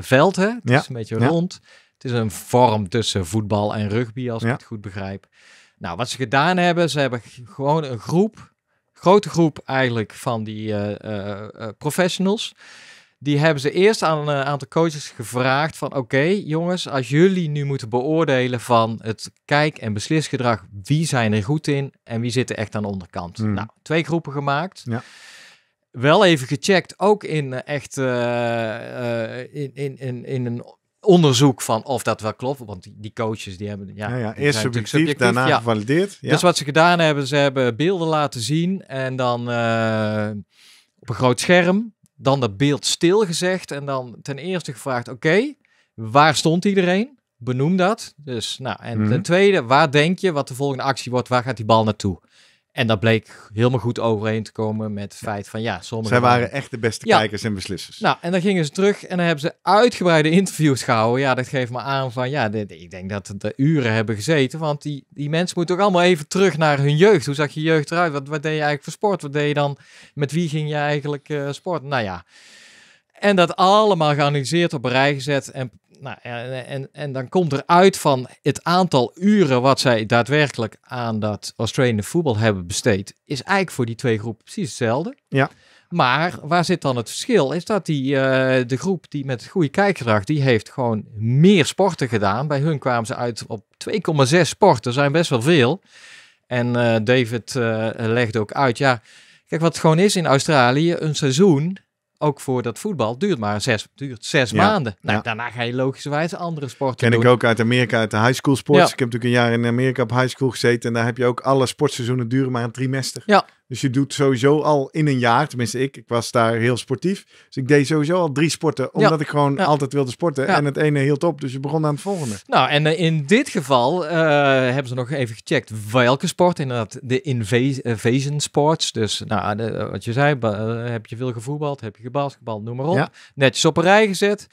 veld, hè. Het is een beetje rond. Het is een vorm tussen voetbal en rugby, als ik het goed begrijp. Nou, wat ze gedaan hebben, ze hebben gewoon een groep, grote groep eigenlijk van die eh, eh, eh, professionals. Die hebben ze eerst aan een aantal coaches gevraagd van oké jongens, als jullie nu moeten beoordelen van het kijk- en beslisgedrag, wie zijn er goed in en wie zitten echt aan de onderkant. Hmm. Nou, twee groepen gemaakt. Ja wel even gecheckt, ook in echt in, in, in, in een onderzoek van of dat wel klopt. Want die, coaches die hebben... Ja, ja, ja eerst subjectief, daarna gevalideerd. Ja. Dus wat ze gedaan hebben, ze hebben beelden laten zien en dan eh, op een groot scherm, dan dat beeld stilgezegd en dan ten eerste gevraagd, oké, waar stond iedereen? Benoem dat. Dus, nou, en mhm. ten tweede, waar denk je wat de volgende actie wordt? Waar gaat die bal naartoe? En dat bleek helemaal goed overeen te komen met het feit van ja, sommigen. Zij waren echt de beste kijkers en beslissers. Nou, en dan gingen ze terug en dan hebben ze uitgebreide interviews gehouden. Ja, dat geeft me aan van ja, ik denk dat de uren hebben gezeten. Want die, die mensen moeten toch allemaal even terug naar hun jeugd. Hoe zag je jeugd eruit? Wat, wat deed je eigenlijk voor sport? Wat deed je dan? Met wie ging je eigenlijk uh, eh, sport? Nou ja. En dat allemaal geanalyseerd op een rij gezet en nou, en, en, en dan komt er uit van het aantal uren wat zij daadwerkelijk aan dat Australische voetbal hebben besteed, is eigenlijk voor die twee groepen precies hetzelfde. Ja. Maar waar zit dan het verschil? Is dat die, eh, de groep die met goede kijkgedrag, die heeft gewoon meer sporten gedaan. Bij hun kwamen ze uit op 2,6 sporten, zijn best wel veel. En eh, David eh, legde ook uit, ja, kijk wat het gewoon is in Australië, een seizoen ook voor dat voetbal duurt maar zes, duurt zes maanden. Nou, Daarna ga je logischerwijs andere sporten Ken doen. ik ook uit Amerika, uit de high school sports. Ik heb natuurlijk een jaar in Amerika op high school gezeten. En daar heb je ook alle sportseizoenen duren maar een trimester. Ja. Dus je doet sowieso al in een jaar, tenminste ik, ik was daar heel sportief. Dus ik deed sowieso al drie sporten, omdat ik gewoon altijd wilde sporten. En het ene hield op, dus je begon aan het volgende. Nou, en eh, in dit geval eh, hebben ze nog even gecheckt welke sport. Inderdaad, de invasion eh, sports. Dus nou, wat je zei, heb je veel gevoetbald, heb je gebasketbald, noem maar op. Netjes op een rij gezet.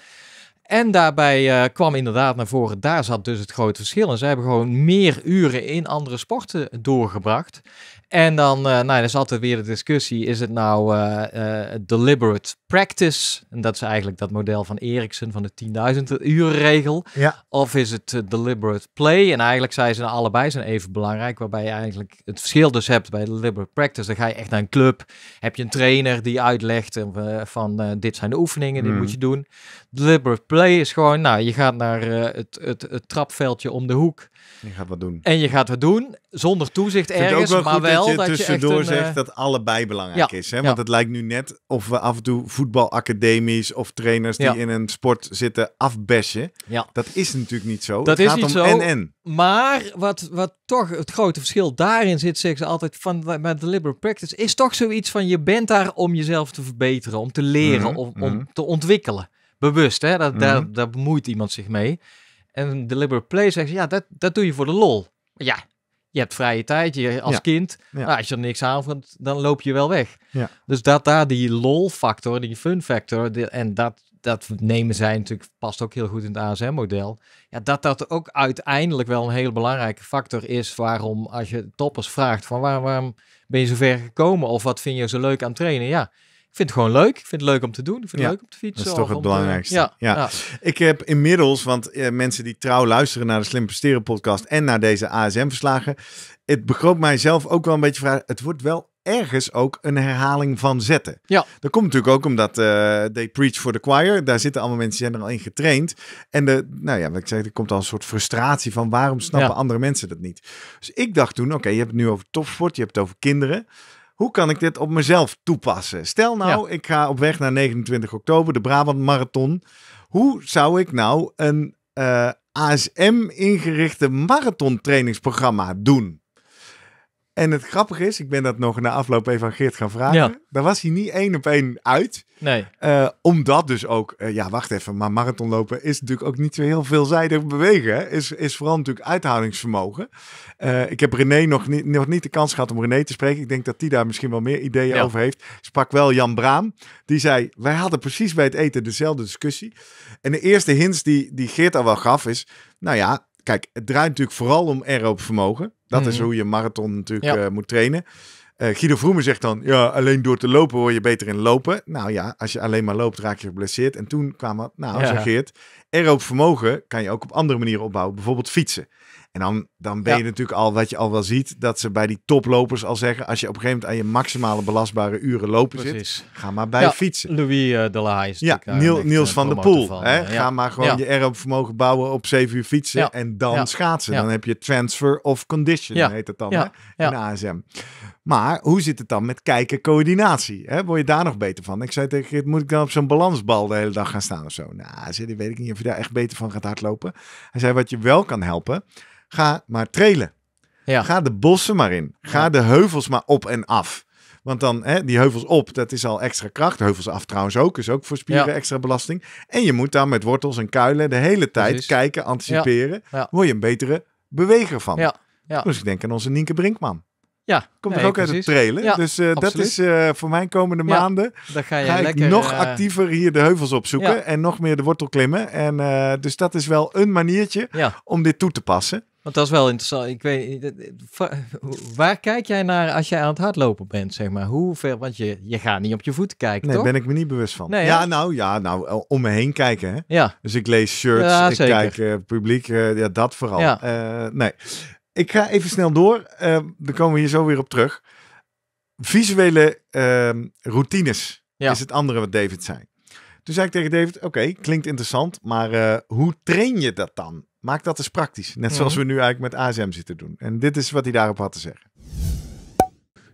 En daarbij kwam inderdaad naar voren, daar zat dus het grote verschil. En ze hebben gewoon meer uren in andere sporten doorgebracht. En dan, eh, nou, er is altijd weer de discussie, is het nou eh, eh, deliberate practice? En dat is eigenlijk dat model van Ericsson van de 10.000 uur regel. Of is het deliberate play? En eigenlijk zijn ze allebei zijn even belangrijk, waarbij je eigenlijk het verschil dus hebt bij deliberate practice. Dan ga je echt naar een club, heb je een trainer die uitlegt van dit zijn de oefeningen, die hmm. moet je doen. Deliberate play is gewoon, nou, je gaat naar het, het, het trapveldje om de hoek. Je gaat wat doen. En je gaat wat doen, zonder toezicht ergens, maar wel dat je, tussendoor eh, zegt dat allebei belangrijk is. Hè? Want het lijkt nu net of we af en toe voetbalacademies of trainers die in een sport zitten afbesje. Dat is natuurlijk niet zo. Dat het is gaat niet om zo. En, en. Maar wat, wat toch het grote verschil daarin zit, zeggen ze altijd van met deliberate practice, is toch zoiets van je bent daar om jezelf te verbeteren, om te leren, mhm, om, om mhm. te ontwikkelen. Bewust, hè? Dat, daar, mhm. daar bemoeit iemand zich mee. En deliberate play zegt, ja, dat, dat doe je voor de lol. Ja, je hebt vrije tijd je, als kind. Ja. Nou, als je er niks aan vindt, dan loop je wel weg. Ja. Dus dat daar die lol factor, die fun factor, en dat, dat nemen zij natuurlijk, past ook heel goed in het ASM-model. Ja, dat dat ook uiteindelijk wel een hele belangrijke factor is waarom als je toppers vraagt van waarom ben je zo ver gekomen of wat vind je zo leuk aan trainen? Ja, ik vind het gewoon leuk. Ik vind het leuk om te doen. Ik vind het leuk om te fietsen. Dat is toch het belangrijkste. Ja. Ik heb inmiddels, want eh, mensen die trouw luisteren naar de Slim Presteren podcast en naar deze ASM-verslagen, het begroot mijzelf ook wel een beetje vragen. Het wordt wel ergens ook een herhaling van zetten. Ja. Dat komt natuurlijk ook omdat uh, they preach for the choir. Daar zitten allemaal mensen die er al in getraind. En de, nou ja, wat ik zeg, er komt al een soort frustratie van waarom snappen andere mensen dat niet. Dus ik dacht toen, oké, je hebt het nu over topsport, je hebt het over kinderen hoe kan ik dit op mezelf toepassen? Stel nou, ik ga op weg naar 29 oktober, de Brabant Marathon. Hoe zou ik nou een eh, ASM-ingerichte marathon trainingsprogramma doen? En het grappige is, ik ben dat nog na afloop even aan Geert gaan vragen. Ja. Daar was hij niet één op één uit. Nee. Uh, omdat dus ook, eh, ja wacht even, maar marathonlopen is natuurlijk ook niet zo heel veelzijdig bewegen. Hè? Is, is vooral natuurlijk uithoudingsvermogen. Eh, ik heb René nog niet, nog niet de kans gehad om René te spreken. Ik denk dat die daar misschien wel meer ideeën over heeft. Sprak wel Jan Braam. Die zei, wij hadden precies bij het eten dezelfde discussie. En de eerste hints die, die Geert al wel gaf is, nou ja, kijk, het draait natuurlijk vooral om aeroop vermogen. Dat is mhm. hoe je marathon natuurlijk eh, moet trainen. Uh, Guido Vroemen zegt dan, ja, alleen door te lopen word je beter in lopen. Nou ja, als je alleen maar loopt, raak je geblesseerd. En toen kwam het, nou, ja. zegt Geert, vermogen kan je ook op andere manieren opbouwen. Bijvoorbeeld fietsen. En dan, dan ben je natuurlijk al, wat je al wel ziet, dat ze bij die toplopers al zeggen, als je op een gegeven moment aan je maximale belastbare uren lopen zit, ga maar bij fietsen. Louis uh, de La is Ja, eh, Niels eh, van der Poel. hè? Ga maar gewoon je vermogen bouwen op 7 uur fietsen en dan schaatsen. Dan heb je transfer of condition, heet het dan hè? in ASM. Maar hoe zit het dan met kijken coördinatie? Hè? Word je daar nog beter van? Ik zei tegen Geert, moet ik dan op zo'n balansbal de hele dag gaan staan of zo? Nou, zei, weet ik niet of je daar echt beter van gaat hardlopen. Hij zei, wat je wel kan helpen, ga maar trailen. Ja. Ga de bossen maar in. Ga de heuvels maar op en af. Want dan, hè, die heuvels op, dat is al extra kracht. Heuvels af trouwens ook, is ook voor spieren extra belasting. En je moet dan met wortels en kuilen de hele tijd kijken, anticiperen. Word je een betere beweger van. Dus ik denk aan onze Nienke Brinkman. Ja, komt er ook uit het trailer. Ja, dus eh, dat is eh, voor mijn komende maanden. Dan ga, je lekker, ik nog eh, actiever hier de heuvels opzoeken en nog meer de wortel klimmen. En, dus dat is wel een maniertje om dit toe te passen. Want dat is wel interessant. Ik weet, waar kijk jij naar als jij aan het hardlopen bent, zeg maar? hoeveel want je, je gaat niet op je voeten kijken, Nee, ben ik me niet bewust van. ja, nou, ja, nou, om me heen kijken, hè? Ja. Dus ik lees shirts, ik kijk publiek, ja, dat vooral. nee. Ik ga even snel door. Uh, dan komen we hier zo weer op terug. Visuele ehm, routines is het andere wat David zei. Toen zei ik tegen David, oké, klinkt interessant, maar eh, hoe train je dat dan? Maak dat eens praktisch. Net zoals mhm. we nu eigenlijk met ASM zitten doen. En dit is wat hij daarop had te zeggen.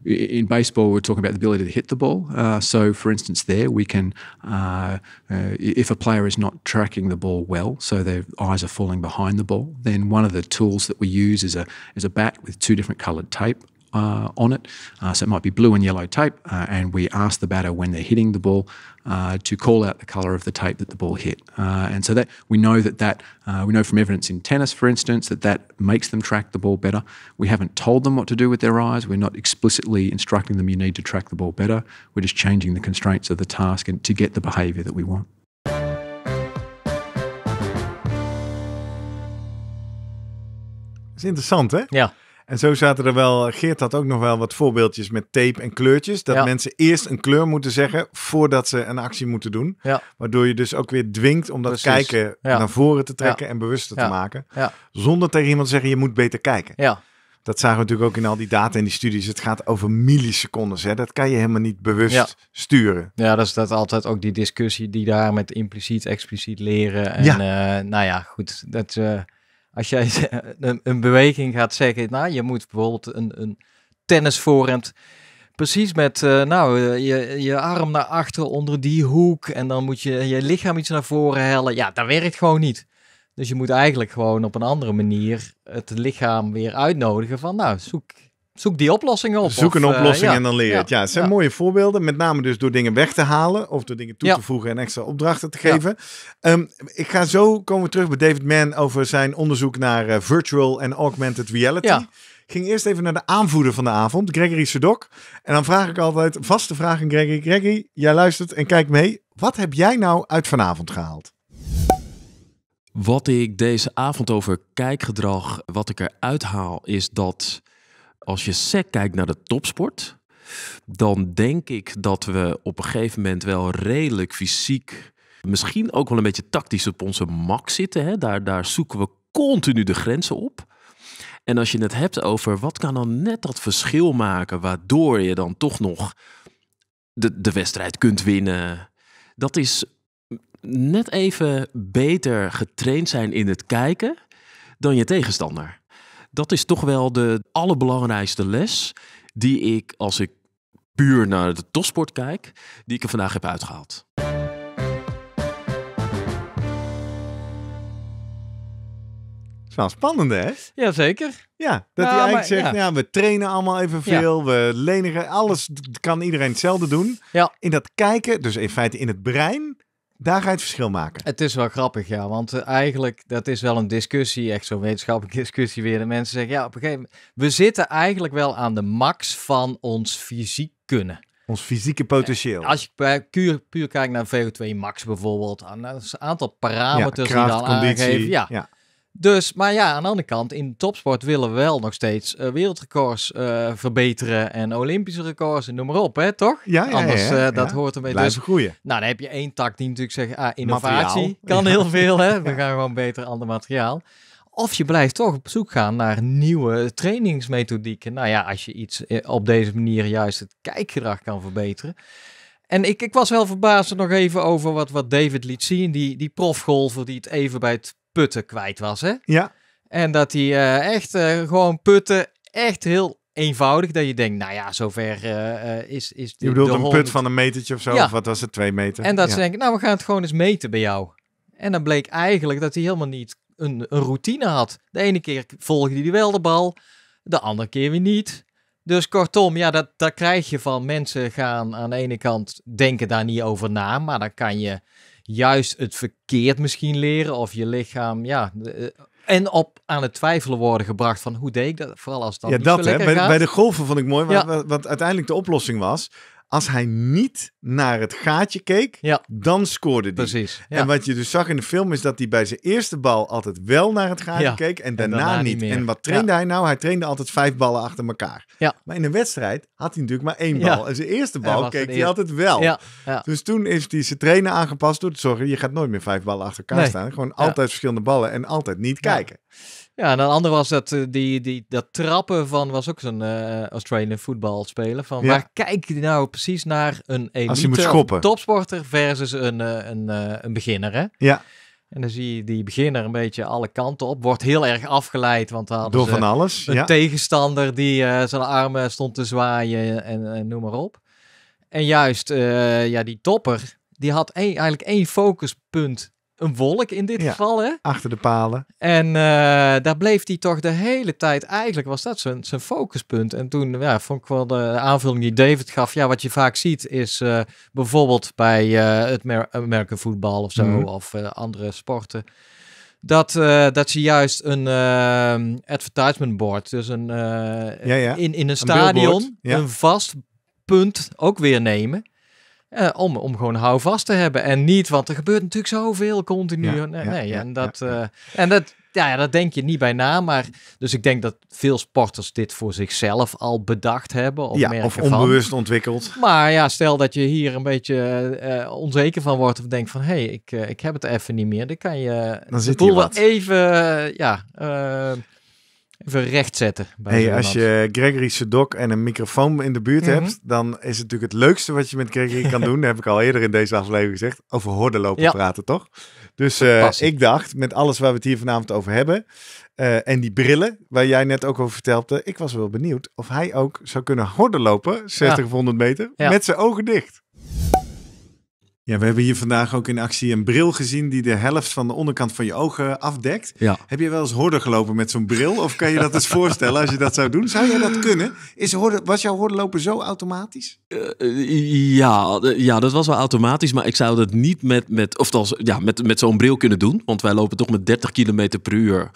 in baseball, we're talking about the ability to hit the ball. Uh, so, for instance, there we can, uh, uh, if a player is not tracking the ball well, so their eyes are falling behind the ball, then one of the tools that we use is a is a bat with two different coloured tape uh, on it. Uh, so it might be blue and yellow tape, uh, and we ask the batter when they're hitting the ball uh, to call out the colour of the tape that the ball hit. Uh, and so that we know that that uh, we know from evidence in tennis, for instance, that that makes them track the ball better. We haven't told them what to do with their eyes. We're not explicitly instructing them you need to track the ball better. We're just changing the constraints of the task and to get the behaviour that we want. It's is interessant, hè? Eh? Ja. En zo zaten er wel, Geert had ook nog wel wat voorbeeldjes met tape en kleurtjes. Dat mensen eerst een kleur moeten zeggen voordat ze een actie moeten doen. Ja. Waardoor je dus ook weer dwingt om dat kijken naar voren te trekken en bewuster te maken. Zonder tegen iemand te zeggen, je moet beter kijken. Ja. Dat zagen we natuurlijk ook in al die data en die studies. Het gaat over millisecondes. Hè? Dat kan je helemaal niet bewust sturen. Ja, dat is dat altijd ook die discussie die daar met impliciet, expliciet leren. En ja. Eh, nou ja, goed. Dat, eh, als jij [LAUGHS] een, beweging gaat zeggen, nou, je moet bijvoorbeeld een, een tennisvoorhand precies met, eh, nou, eh, je, je arm naar achter onder die hoek en dan moet je je lichaam iets naar voren hellen. Ja, dat werkt gewoon niet. Dus je moet eigenlijk gewoon op een andere manier het lichaam weer uitnodigen van, nou, zoek Zoek die oplossingen op. Zoek een eh, oplossing en dan leer je het. Ja, het zijn mooie voorbeelden. Met name dus door dingen weg te halen of door dingen toe te voegen en extra opdrachten te geven. Ehm, ik ga zo komen terug bij David Mann over zijn onderzoek naar eh, virtual en augmented reality ging eerst even naar de aanvoerder van de avond, Gregory Sedok. En dan vraag ik altijd vaste vraag aan Gregory. Gregory, jij luistert en kijkt mee. Wat heb jij nou uit vanavond gehaald? Wat ik deze avond over kijkgedrag, wat ik eruit haal, is dat als je sec kijkt naar de topsport, dan denk ik dat we op een gegeven moment wel redelijk fysiek, misschien ook wel een beetje tactisch op onze mak zitten. Hè? Daar, daar zoeken we continu de grenzen op. En als je het hebt over wat kan dan net dat verschil maken waardoor je dan toch nog de, de wedstrijd kunt winnen, dat is net even beter getraind zijn in het kijken dan je tegenstander dat is toch wel de allerbelangrijkste les die ik, als ik puur naar de topsport kijk, die ik er vandaag heb uitgehaald. is wel spannend, hè? Jazeker. Ja, dat hij nou, eigenlijk zegt, ja. we trainen allemaal even veel, we lenigen, alles kan iedereen hetzelfde doen. Ja. In dat kijken, dus in feite in het brein, daar ga je het verschil maken. Het is wel grappig, ja. Want eh, eigenlijk, dat is wel een discussie, echt zo'n wetenschappelijke [LAUGHS] discussie weer. De mensen zeggen, ja, op een gegeven moment... We zitten eigenlijk wel aan de max van ons fysiek kunnen. Ons fysieke potentieel. Als je puur, puur kijkt naar VO2 max bijvoorbeeld, aan nou, een aantal parameters ja, kracht, die dan aangeven. Ja, ja. Dus, maar ja, aan de andere kant, in topsport willen we wel nog steeds eh, wereldrecords eh, verbeteren en Olympische records en noem maar op, hè, toch? Ja, ja Anders, ja, eh, ja, dat hoort een Blijven dus, groeien. Nou, dan heb je één tak die natuurlijk zegt, ah, innovatie kan heel veel, hè. We [LAUGHS] gaan gewoon beter ander materiaal. Of je blijft toch op zoek gaan naar nieuwe trainingsmethodieken. Nou ja, als je iets op deze manier juist het kijkgedrag kan verbeteren. En ik, ik was wel verbaasd nog even over wat, wat David liet zien. Die, die profgolfer die het even bij het putten kwijt was. Hè? Ja. En dat hij eh, echt eh, gewoon putten, echt heel eenvoudig. Dat je denkt, nou ja, zover uh, is, is Je bedoelt een put van een metertje of zo? Ja. Of wat was het, twee meter? En dat ze denken, nou we gaan het gewoon eens meten bij jou. En dan bleek eigenlijk dat hij helemaal niet een, een routine had. De ene keer volgde hij wel de bal, de andere keer weer niet. Dus kortom, ja, dat, dat krijg je van mensen gaan aan de ene kant denken daar niet over na, maar dan kan je juist het verkeerd misschien leren of je lichaam, ja, eh, en op aan het twijfelen worden gebracht van hoe deed ik dat? Vooral als dat ja, niet dat, hè, bij, bij, de golven vond ik mooi, ja. want, uiteindelijk de oplossing was als hij niet naar het gaatje keek, dan scoorde hij. Precies. En wat je dus zag in de film is dat hij bij zijn eerste bal altijd wel naar het gaatje keek en daarna, niet. en wat trainde hij nou? Hij trainde altijd vijf ballen achter elkaar. Maar in een wedstrijd had hij natuurlijk maar één bal. En zijn eerste bal keek hij altijd wel. Dus toen is hij zijn trainer aangepast door te zorgen, je gaat nooit meer vijf ballen achter elkaar staan. Gewoon altijd verschillende ballen en altijd niet kijken. Ja, en een ander was dat, eh, die, die, dat trappen van, was ook zo'n uh, Australian voetbalspeler. Van waar kijk je nou precies naar een elite topsporter versus een, eh, een, een, een beginner? Hè? Ja. En dan zie je die beginner een beetje alle kanten op. Wordt heel erg afgeleid. Want dan Door van alles. Een tegenstander die zijn armen stond te zwaaien en, noem maar op. En juist ja, die topper, die had eigenlijk één focuspunt een wolk in dit geval, hè? Achter de palen. En eh, daar bleef hij toch de hele tijd, eigenlijk was dat zijn, focuspunt. En toen ja, vond ik wel de aanvulling die David gaf. Ja, wat je vaak ziet is eh, bijvoorbeeld bij uh, het Mer American voetbal of zo, mhm. of andere sporten. Dat, dat ze juist een ehm, advertisement board, dus een, ja, in, in een, stadion, een vast punt ook weer nemen. Eh, om, om gewoon houvast te hebben. En niet, want er gebeurt natuurlijk zoveel continu. Eh, nee, eh, en dat, en dat, ja, dat denk je niet bij na. Maar dus ik denk dat veel sporters dit voor zichzelf al bedacht hebben. Of, ja, of onbewust ontwikkeld. Maar ja, stel dat je hier een beetje onzeker van wordt. Of denkt van, hé, hey, ik, ik heb het even niet meer. Dan kan je dan zit je wat. even, ja... Even recht zetten. hey, als je Gregory Sedok en een microfoon in de buurt mhm. hebt, dan is het natuurlijk het leukste wat je met Gregory kan [LAUGHS] doen. Dat heb ik al eerder in deze aflevering gezegd. Over horden lopen praten, toch? Dus eh, ik dacht, met alles waar we het hier vanavond over hebben. Eh, en die brillen, waar jij net ook over vertelde. Ik was wel benieuwd of hij ook zou kunnen horden lopen, 60 of 100 meter, met zijn ogen dicht. Ja, we hebben hier vandaag ook in actie een bril gezien die de helft van de onderkant van je ogen afdekt. Heb je wel eens horde gelopen met zo'n bril? Of kan je dat eens [LAUGHS] voorstellen als je dat zou doen? Zou jij dat kunnen? Is horde, was jouw horde lopen zo automatisch? Eh, ja, eh, ja, dat was wel automatisch. Maar ik zou dat niet met, met, of ja, met, met zo'n bril kunnen doen. Want wij lopen toch met 30 km per uur.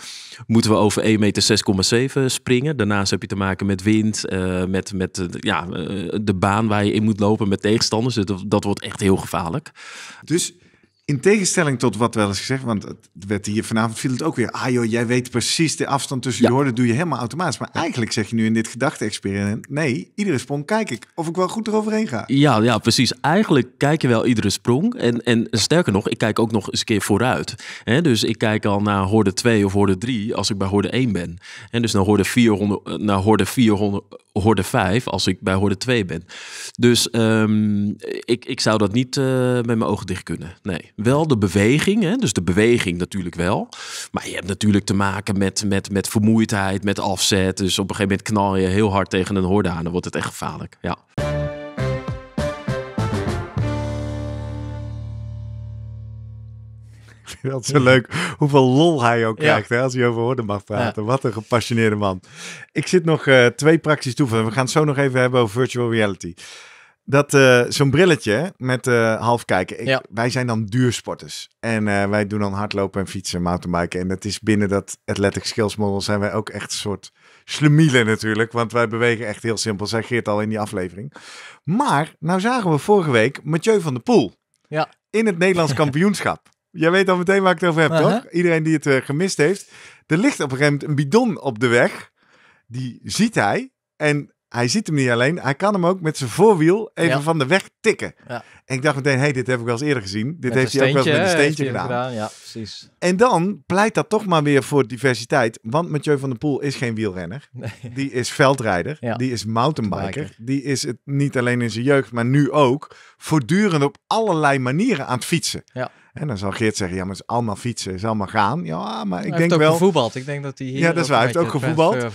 Moeten we over 1,6,7 meter springen. Daarnaast heb je te maken met wind, eh, met, met ja, de baan waar je in moet lopen, met tegenstanders. dat, dat wordt echt heel gevaarlijk. Dus in tegenstelling tot wat wel eens gezegd, want het werd hier vanavond viel het ook weer. Ah joh, jij weet precies de afstand tussen je hoorden, doe je helemaal automatisch. Maar eigenlijk zeg je nu in dit gedachte-experiment, nee, iedere sprong kijk ik of ik wel goed eroverheen ga. Ja, ja, precies. Eigenlijk kijk je wel iedere sprong. En, en sterker nog, ik kijk ook nog eens een keer vooruit. dus ik kijk al naar hoorde 2 of hoorde 3 als ik bij hoorde 1 ben. En dus naar hoorde 400, eh, naar hoorde 400. hoorde 5 als ik bij hoorde 2 ben. Dus ehm, ik, ik zou dat niet eh, met mijn ogen dicht kunnen. Nee wel de beweging. Hè? Dus de beweging natuurlijk wel. Maar je hebt natuurlijk te maken met, met, met vermoeidheid, met afzet. Dus op een gegeven moment knal je heel hard tegen een horde aan. Dan wordt het echt gevaarlijk. Ja. dat is zo leuk. Hoeveel lol hij ook krijgt hè, als hij over hoorden mag praten. Wat een gepassioneerde man. Ik zit nog eh, twee praktisch toe. We gaan het zo nog even hebben over virtual reality. Dat eh, zo'n brilletje met uh, kijken. Wij zijn dan duursporters. En eh, wij doen dan hardlopen en fietsen, mountainbiken. En dat is binnen dat athletic skills model zijn wij ook echt een soort slemielen natuurlijk. Want wij bewegen echt heel simpel. Zij Geert al in die aflevering. Maar nou zagen we vorige week Mathieu van der Poel. Ja. In het Nederlands [LAUGHS] kampioenschap. Jij weet al meteen waar ik het over heb, toch? Uh-huh. Iedereen die het gemist heeft. Er ligt op een gegeven moment een bidon op de weg. Die ziet hij. En hij ziet hem niet alleen, hij kan hem ook met zijn voorwiel even van de weg tikken. Ja. En ik dacht meteen, hé, hey, dit heb ik wel eens eerder gezien. Dit heeft hij ook wel eens met een steentje gedaan. Ja, precies. En dan pleit dat toch maar weer voor diversiteit. Want Mathieu van der Poel is geen wielrenner. Die is veldrijder. Die is mountainbiker. Die is het niet alleen in zijn jeugd, maar nu ook voortdurend op allerlei manieren aan het fietsen. Ja. En dan zal Geert zeggen, ja, maar het is allemaal fietsen, het is allemaal gaan. Ja, maar ik hij denk heeft wel... gevoetbald. Ik denk dat hij hier Ja, dat is waar. Hij heeft ook gevoetbald. Eh,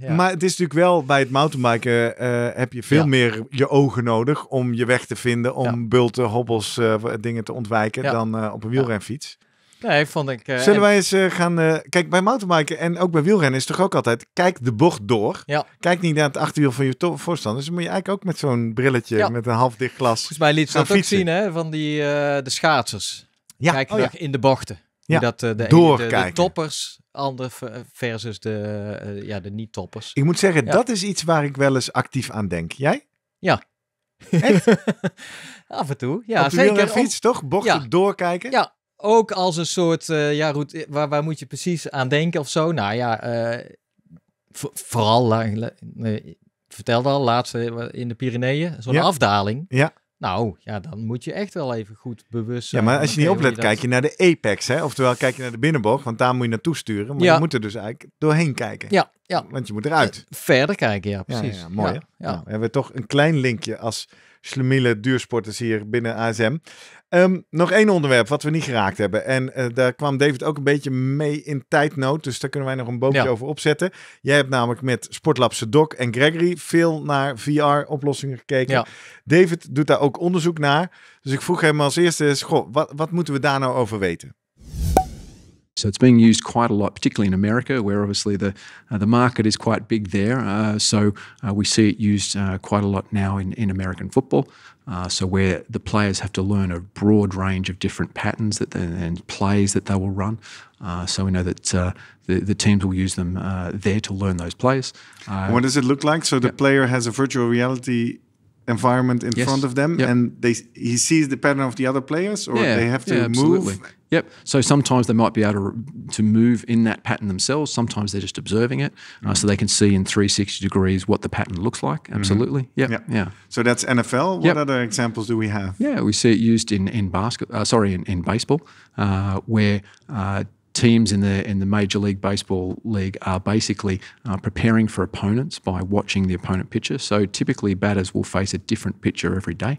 eh, maar het is natuurlijk wel, bij het mountainbiken eh, heb je veel meer je ogen nodig om je weg te vinden, om bulten, hobbels, dingen te ontwijken dan op een wielrenfiets. Nee, vond ik... Zullen wij eens gaan... kijk, bij mountainbiken en ook bij wielrennen is toch ook altijd, kijk de bocht door. Kijk niet naar het achterwiel van je voorstander. Dus moet je eigenlijk ook met zo'n brilletje, met een half dicht glas Volgens mij liet ze dat ook zien, hè, van die, de schaatsers. Ja. Kijk oh, in de bochten. Ja. Dat eh, de, de, de, toppers versus de, eh, ja, de niet-toppers. Ik moet zeggen, dat is iets waar ik wel eens actief aan denk. Jij? Ja. Echt? [LAUGHS] Af en toe, ja. zeker. fiets, toch? Bochten doorkijken? Ja, ook als een soort, eh, ja, route, waar, waar moet je precies aan denken of zo? Nou ja, uh, vooral, vertelde al, laatste in de Pyreneeën, zo'n afdaling. Ja nou, ja, dan moet je echt wel even goed bewust zijn. Ja, maar als je niet oplet, kijk je naar de apex, hè? Oftewel, kijk je naar de binnenbocht, want daar moet je naartoe sturen. Maar je moet er dus eigenlijk doorheen kijken. Ja, ja. Want je moet eruit. Eh, verder kijken, ja, precies. mooi, ja, Nou, hebben toch een klein linkje als slemiele duursporters hier binnen ASM. Ehm, nog één onderwerp wat we niet geraakt hebben. En eh, daar kwam David ook een beetje mee in tijdnood. Dus daar kunnen wij nog een boompje over opzetten. Jij hebt namelijk met Sportlabse Doc en Gregory veel naar VR-oplossingen gekeken. David doet daar ook onderzoek naar. Dus ik vroeg hem als eerste: goh, wat, wat moeten we daar nou over weten? So it's being used quite a lot, particularly in America, where obviously the uh, the market is quite big there. Uh, so uh, we see it used uh, quite a lot now in, in American football. Uh, so where the players have to learn a broad range of different patterns that they, and plays that they will run. Uh, so we know that the, the teams will use them there to learn those plays. what does it look like? So the player has a virtual reality environment in yes. front of them yep. and they he sees the pattern of the other players or yeah, they have to yeah, move yep so sometimes they might be able to, to move in that pattern themselves sometimes they're just observing it uh, mm-hmm. uh, so they can see in 360 degrees what the pattern looks like mm-hmm. absolutely mm hmm yep. yeah yeah so that's nfl what yep. other examples do we have yeah we see it used in in basket uh, sorry in, in baseball uh, where uh, teams in the in the Major League Baseball league are basically uh, preparing for opponents by watching the opponent pitcher. So typically, batters will face a different pitcher every day.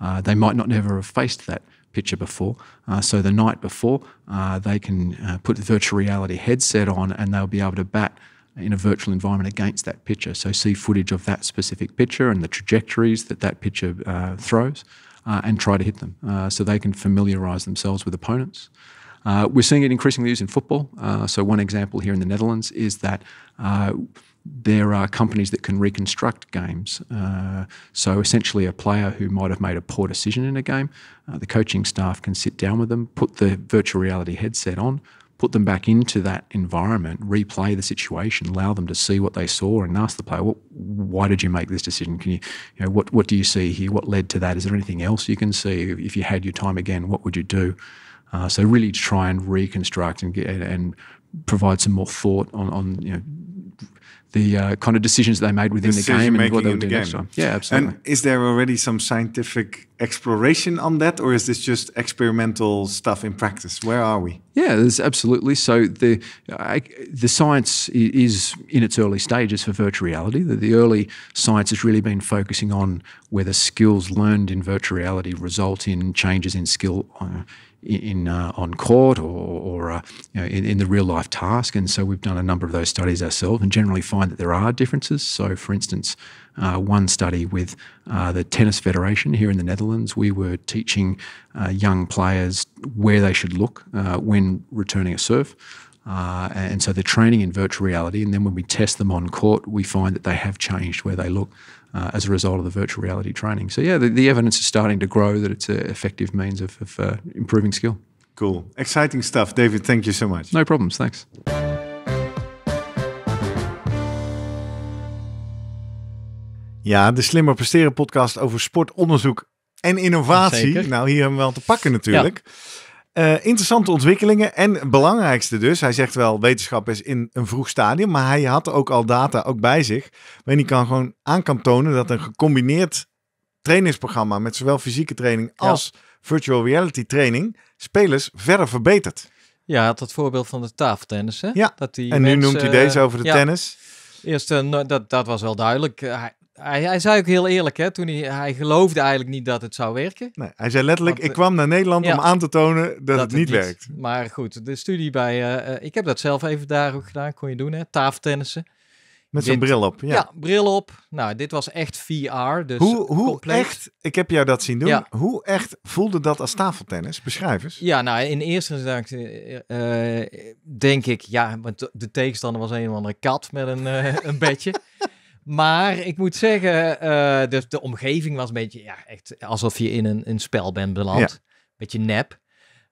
Uh, they might not never have faced that pitcher before. Uh, so the night before, uh, they can uh, put the virtual reality headset on and they'll be able to bat in a virtual environment against that pitcher. So see footage of that specific pitcher and the trajectories that that pitcher uh, throws. Uh, and try to hit them uh, so they can familiarise themselves with opponents. Uh, we're seeing it increasingly used in football. Uh, so, one example here in the Netherlands is that uh, there are companies that can reconstruct games. Uh, so, essentially, a player who might have made a poor decision in a game, uh, the coaching staff can sit down with them, put the virtual reality headset on, put them back into that environment, replay the situation, allow them to see what they saw, and ask the player, "Why did you make this decision? Can you, you know, what what do you see here? What led to that? Is there anything else you can see? If you had your time again, what would you do?" Uh, so really try and reconstruct and get, and provide some more thought on, on you know the uh, kind of decisions they made within Decision the game and what they'll do next time. Yeah, absolutely. And is there already some scientific exploration on that, or is this just experimental stuff in practice? Where are we? Yeah, there's absolutely. So the uh, the science is in its early stages for virtual reality. The, the, early science has really been focusing on whether skills learned in virtual reality result in changes in skill. Uh, in uh, on court or, or uh, you know, in, in, the real life task. And so we've done a number of those studies ourselves and generally find that there are differences. So, for instance, uh, one study with uh, the Tennis Federation here in the Netherlands, we were teaching uh, young players where they should look uh, when returning a serve. Uh, and so they're training in virtual reality. And then when we test them on court, we find that they have changed where they look uh, as a result of the virtual reality training. So, yeah, the, the evidence is starting to grow that it's an effective means of, of uh, improving skill. Cool. Exciting stuff. David, thank you so much. No problems. Thanks. Ja, de Slimmer Presteren podcast over sportonderzoek en innovatie. Zeker. Nou, hier hebben we wel te pakken natuurlijk. Ja. Eh, interessante ontwikkelingen en belangrijkste dus, hij zegt wel wetenschap is in een vroeg stadium, maar hij had ook al data ook bij zich waarin hij kan gewoon aan kan tonen dat een gecombineerd trainingsprogramma met zowel fysieke training als virtual reality training spelers verder verbetert. Ja, dat voorbeeld van de tafeltennis hè? Ja, dat die en nu noemt hij deze eh, over de tennis. Eerst, eh, dat, dat was wel duidelijk. Hij, hij zei ook heel eerlijk, hè, toen hij, hij geloofde eigenlijk niet dat het zou werken. Nee, hij zei letterlijk, ik kwam naar Nederland om aan te tonen dat, het, niet werkt. Maar goed, de studie bij, eh, eh, ik heb dat zelf even daar ook gedaan, kon je doen hè, tafeltennissen. Met zo'n bril op. Ja. bril op. Nou, dit was echt VR. Dus hoe hoe echt, ik heb jou dat zien doen, hoe echt voelde dat als tafeltennis? Beschrijf eens. Ja, nou, in eerste instantie eh, denk ik, ja, want de tegenstander was een of andere kat met een, [LAUGHS] een bedje. Maar ik moet zeggen, eh, de, dus de omgeving was een beetje, ja, echt alsof je in een, een spel bent beland. Beetje nep.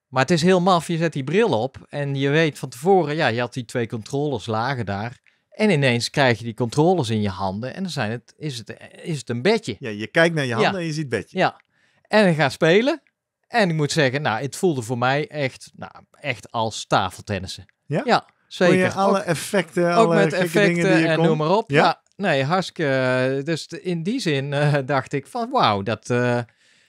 Maar het is heel maf, je zet die bril op en je weet van tevoren, ja, je had die twee controllers lagen daar. En ineens krijg je die controllers in je handen en dan zijn het, is, het, is het een bedje. Ja, je kijkt naar je handen en je ziet bedje. Ja, en ik ga spelen. En ik moet zeggen, nou, het voelde voor mij echt, nou, echt als tafeltennissen. Ja? Ja, zeker. alle effecten, ook, alle met effecten dingen die je en noem maar op. ja nee, hartstikke. Eh, dus in die zin eh, [LAUGHS] dacht ik van wauw, dat, eh,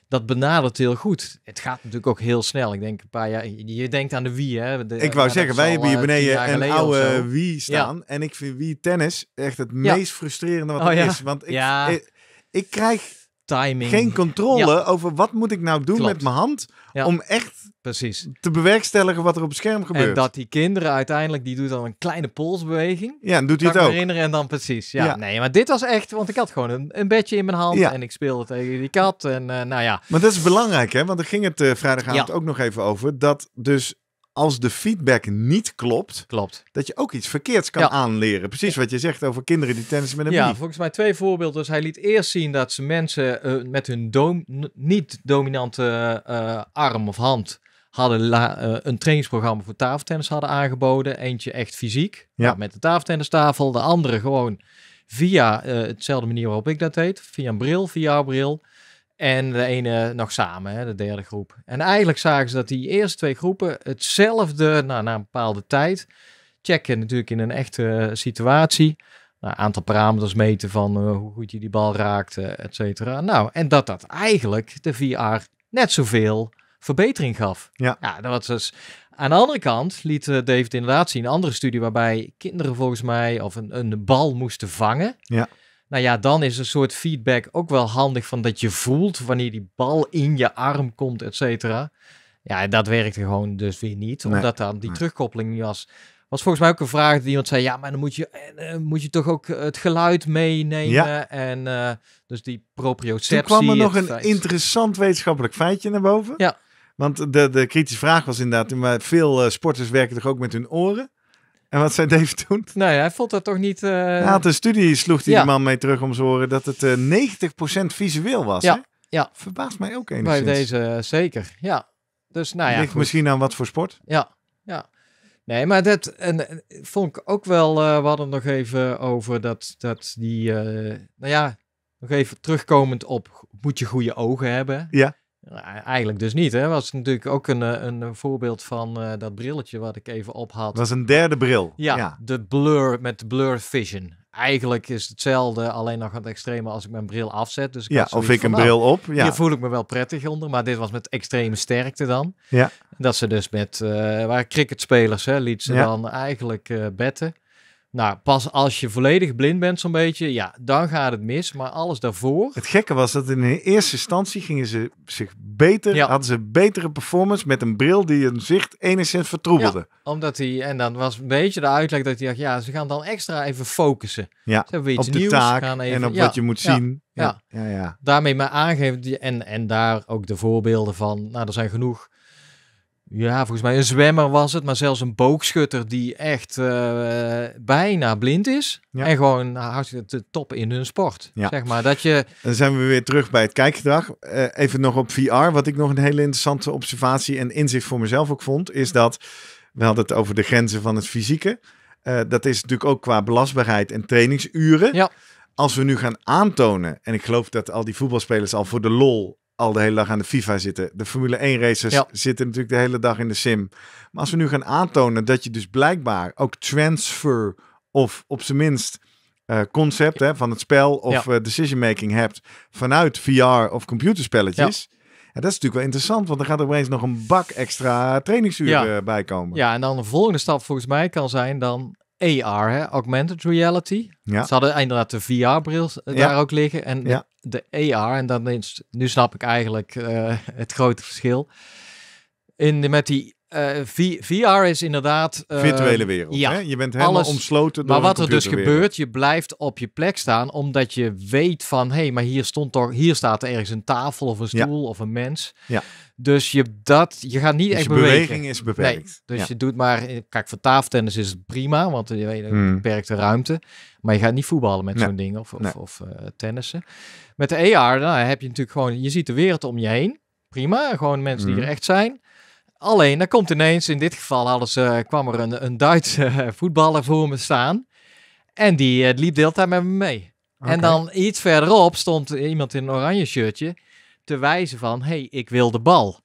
dat benadert heel goed. Het gaat natuurlijk ook heel snel. Ik denk een paar jaar. Je, denkt aan de wie, hè? De, ik wou zeggen, wij hebben hier beneden een oude wie staan. En ik vind wie tennis echt het meest frustrerende wat oh er is. Want ik, ik krijg timing. Geen controle over wat moet ik nou doen met mijn hand om echt Precies. te bewerkstelligen wat er op het scherm gebeurt. En dat die kinderen uiteindelijk, die doet dan een kleine polsbeweging. Ja, en doet hij het ook. herinneren en dan precies. Ja, nee, maar dit was echt, want ik had gewoon een, een bedje in mijn hand en ik speelde tegen die kat en eh, nou ja. Maar dat is belangrijk hè, want er ging het uh, eh, vrijdagavond ook nog even over, dat dus als de feedback niet klopt, klopt. dat je ook iets verkeerds kan aanleren. Precies wat je zegt over kinderen die tennis met een Ja, volgens mij twee voorbeelden. Dus hij liet eerst zien dat ze mensen eh, met hun dom niet-dominante eh, arm of hand hadden eh, een trainingsprogramma voor tafeltennis hadden aangeboden. Eentje echt fysiek, ja. met de tafeltennistafel. De andere gewoon via hetzelfde manier waarop ik dat deed, via een bril, via jouw bril. En de ene nog samen, hè, de derde groep. En eigenlijk zagen ze dat die eerste twee groepen hetzelfde, nou, na een bepaalde tijd, checken natuurlijk in een echte eh, situatie. Nou, een aantal parameters meten van eh, hoe goed je die bal raakte, et cetera. Nou, en dat dat eigenlijk de VR net zoveel verbetering gaf. Ja. dat was dus. Aan de andere kant liet eh, David inderdaad zien, een andere studie waarbij kinderen volgens mij of een, een bal moesten vangen. Ja. Nou ja, dan is een soort feedback ook wel handig van dat je voelt wanneer die bal in je arm komt, et cetera. Ja, en dat werkte gewoon dus weer niet, omdat dan die terugkoppeling niet was. Was volgens mij ook een vraag die iemand zei, ja, maar dan moet je, eh, eh, moet je toch ook eh, het geluid meenemen en dus die proprioceptie. Toen kwam er nog een interessant wetenschappelijk feitje naar boven. Ja. Want de, de kritische vraag was inderdaad, maar veel sporters werken toch ook met hun oren? En wat zei Dave toen? Nee, nou hij vond dat toch niet... Uh... Hij had studie, sloeg die, man mee terug om te horen, dat het uh, eh, 90% visueel was. Ja. Hè? ja. Verbaast mij ook enigszins. Bij deze eh, zeker, ja. Dus, nou ja, Ligt misschien aan wat voor sport. Ja, ja. Nee, maar dat en, eh, vond ik ook wel, we hadden nog even over dat, dat die, nou ja, nog even terugkomend op, moet je goede ogen hebben. Ja. E-, eigenlijk dus niet. Hè? Was natuurlijk ook een, eh, een eh, voorbeeld van eh, dat brilletje wat ik even op had. Dat is een derde bril. Ja, de blur met blur vision. Eigenlijk is hetzelfde, alleen nog aan het extreme als ik mijn bril afzet. Dus ik ja, of ik een nou, bril op. Ja. Hier voel ik me wel prettig onder, maar dit was met extreme sterkte dan. Ja. Dat ze dus met, waar cricketspelers hè, liet ze dan eigenlijk betten. Nou, pas als je volledig blind bent zo'n beetje, ja, dan gaat het mis. Maar alles daarvoor... Het gekke was dat in eerste instantie gingen ze zich beter, hadden ze betere performance met een bril die hun zicht enigszins vertroebelde. Ja, omdat hij, en dan was een beetje de uitleg dat hij dacht, ja, ze gaan dan extra even focussen. Ja, ze hebben iets op de nieuws, taak gaan en op wat je moet zien. Ja, ja. ja, daarmee maar aangeven en, en daar ook de voorbeelden van, nou, er zijn genoeg ja, volgens mij een zwemmer was het, maar zelfs een boogschutter die echt eh, bijna blind is. En gewoon hartstikke te top in hun sport. Zeg maar, dat je... Dan zijn we weer terug bij het kijkgedrag. Eh, even nog op VR. Wat ik nog een hele interessante observatie en inzicht voor mezelf ook vond, is dat we hadden het over de grenzen van het fysieke. Eh, dat is natuurlijk ook qua belastbaarheid en trainingsuren. Ja als we nu gaan aantonen, en ik geloof dat al die voetbalspelers al voor de lol al de hele dag aan de FIFA zitten. De Formule 1 racers zitten natuurlijk de hele dag in de sim. Maar als we nu gaan aantonen dat je dus blijkbaar ook transfer of op zijn minst uh, concept hè, van het spel of eh, decision making hebt vanuit VR of computerspelletjes. Ja. En dat is natuurlijk wel interessant, want er gaat opeens nog een bak extra trainingsuren eh, bij komen. Ja, en dan de volgende stap volgens mij kan zijn dan AR, hè? augmented reality. Ja. Zal hadden inderdaad de VR-bril daar ook liggen. En de AR, en dan nu snap ik eigenlijk eh, het grote verschil. In, met die eh, VR is inderdaad. Uh, Virtuele wereld. Ja, hè? Je bent helemaal omsloten. Door maar wat er dus gebeurt, je blijft op je plek staan. Omdat je weet van hé, hey, maar hier, stond toch, hier staat er ergens een tafel of een stoel of een mens. Ja. Dus je, dat, je gaat niet dus echt bewegen. beweging is beperkt. dus je doet maar. Eh, kijk, voor tafeltennis is het prima, want je weet een hmm. beperkte ruimte. Maar je gaat niet voetballen met zo'n ding of, of, of tennissen. Met de AR nou, heb je natuurlijk gewoon. Je ziet de wereld om je heen. Prima. Gewoon mensen die hmm. er echt zijn. Alleen, dan komt ineens, in dit geval hadden kwam er een, een Duitse eh, voetballer voor me staan. En die eh, liep deeltijd met me mee. En dan iets verderop stond iemand in een oranje shirtje te wijzen van, hey, ik wil de bal.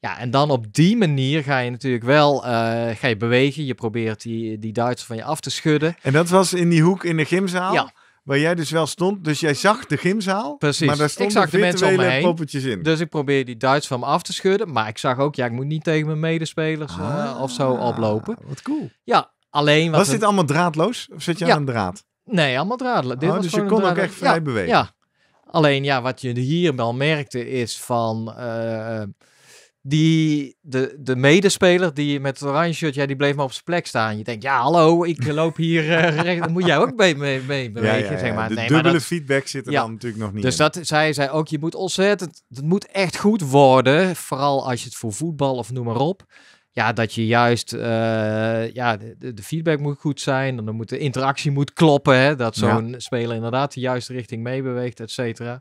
Ja, en dan op die manier ga je natuurlijk wel eh, ga je bewegen. Je probeert die, die Duitser van je af te schudden. En dat was in die hoek in de gymzaal? Ja. Waar jij dus wel stond. Dus jij zag de gymzaal. Precies. Maar daar stonden ik zag de mensen omheen. Dus ik probeerde die Duits van me af te schudden. Maar ik zag ook, ja, ik moet niet tegen mijn medespelers eh, ah, of zo oplopen. Wat cool. Ja, alleen... was dit allemaal draadloos? Of zit je aan een draad? Nee, allemaal draadloos. Dit oh, dus je kon ook echt vrij bewegen? Ja. Alleen, ja, wat je hier wel merkte is van... Eh, eh, die, de, de medespeler die met het oranje shirt, ja, die bleef maar op zijn plek staan. Je denkt, ja, hallo, ik loop hier uh, [LAUGHS] recht, dan moet jij ook mee, mee, bewegen, zeg maar. De dubbele feedback zit er dan natuurlijk nog niet Dus dat zij zei ook, je moet ontzettend, het moet echt goed worden, vooral als je het voor voetbal of noem maar op. Ja, dat je juist, eh, ja, de, de, feedback moet goed zijn, dan moet de interactie moet kloppen, hè, dat zo'n speler inderdaad de juiste richting meebeweegt, et cetera.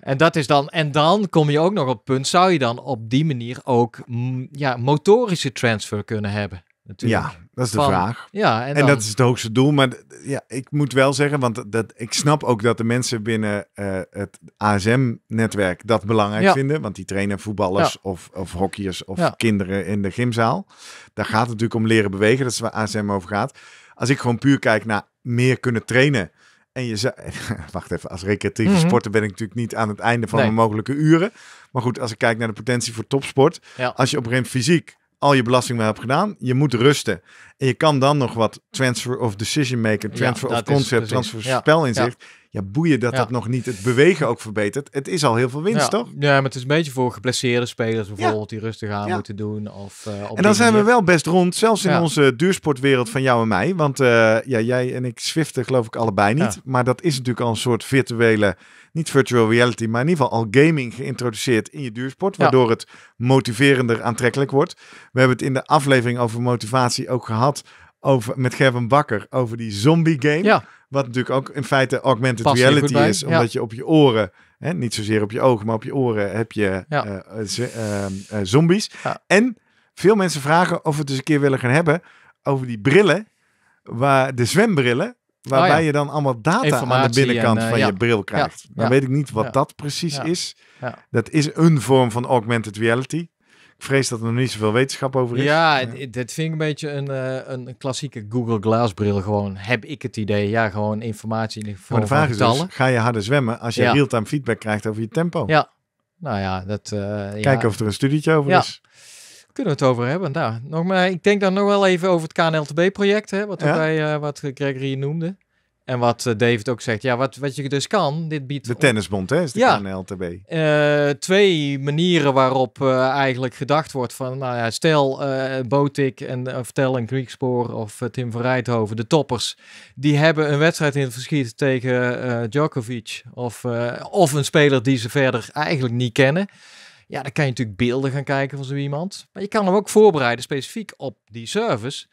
En dat is dan, en dan kom je ook nog op het punt, zou je dan op die manier ook mm, ja, motorische transfer kunnen hebben? Natuurlijk. Ja, dat is de vraag. Ja, en, dat is het hoogste doel. Maar ja, ik moet wel zeggen, want dat, ik snap ook dat de mensen binnen eh, het ASM-netwerk dat belangrijk vinden. Want die trainen voetballers of, of hockeyers of kinderen in de gymzaal. Daar gaat het natuurlijk om leren bewegen. Dat is waar ASM over gaat. Als ik gewoon puur kijk naar meer kunnen trainen en je zei, [LAUGHS] wacht even, als recreatieve mm sporter ben ik natuurlijk niet aan het einde van mijn mogelijke uren. Maar goed, als ik kijk naar de potentie voor topsport. Als je op een gegeven moment fysiek al je belasting mee hebt gedaan, je moet rusten. En je kan dan nog wat transfer of decision maker, transfer of concept, transfer spel inzicht ja, boeien dat dat nog niet het bewegen ook verbetert. Het is al heel veel winst, toch? Ja, maar het is een beetje voor geblesseerde spelers bijvoorbeeld die rustig aan moeten doen. Of, eh, en dan zijn we wel best rond, zelfs in onze duursportwereld van jou en mij. Want eh, ja, jij en ik swiften geloof ik allebei niet. Maar dat is natuurlijk al een soort virtuele, niet virtual reality, maar in ieder geval al gaming geïntroduceerd in je duursport. Waardoor het motiverender aantrekkelijk wordt. We hebben het in de aflevering over motivatie ook gehad over, met Gerben Bakker over die zombie game. Ja. Wat natuurlijk ook in feite augmented reality is. Omdat je op je oren, hè, niet zozeer op je ogen, maar op je oren heb je eh, eh, ehm, eh, zombies. En veel mensen vragen of we het eens een keer willen gaan hebben over die brillen. Waar, de zwembrillen, oh, waarbij je dan allemaal data aan de binnenkant van je bril krijgt. Dan weet ik niet wat dat precies is. Dat is een vorm van augmented reality vrees dat er nog niet zoveel wetenschap over is. Ja, dat vind ik een beetje een, eh, een klassieke Google Glass bril. Gewoon heb ik het idee. Ja, gewoon informatie in de Maar de vraag is dus, ga je harder zwemmen als je real-time feedback krijgt over je tempo? Ja. Nou ja, dat... Eh, Kijken of er een studietje over is. Kunnen we het over hebben? Daar nou, nog maar, ik denk dan nog wel even over het KNLTB-project, wat, Wij, uh, eh, wat Gregory noemde. En wat eh, David ook zegt, ja, wat, wat je dus kan, dit biedt... De tennisbond, hè, is de ja, KNLTB. Uh, eh, twee manieren waarop eh, eigenlijk gedacht wordt van, nou ja, stel Botik en of een en Griekspoor of Tim van Rijthoven, de toppers, die hebben een wedstrijd in het verschiet tegen Djokovic of, of een speler die ze verder eigenlijk niet kennen. Ja, dan kan je natuurlijk beelden gaan kijken van zo iemand. Maar je kan hem ook voorbereiden specifiek op die service.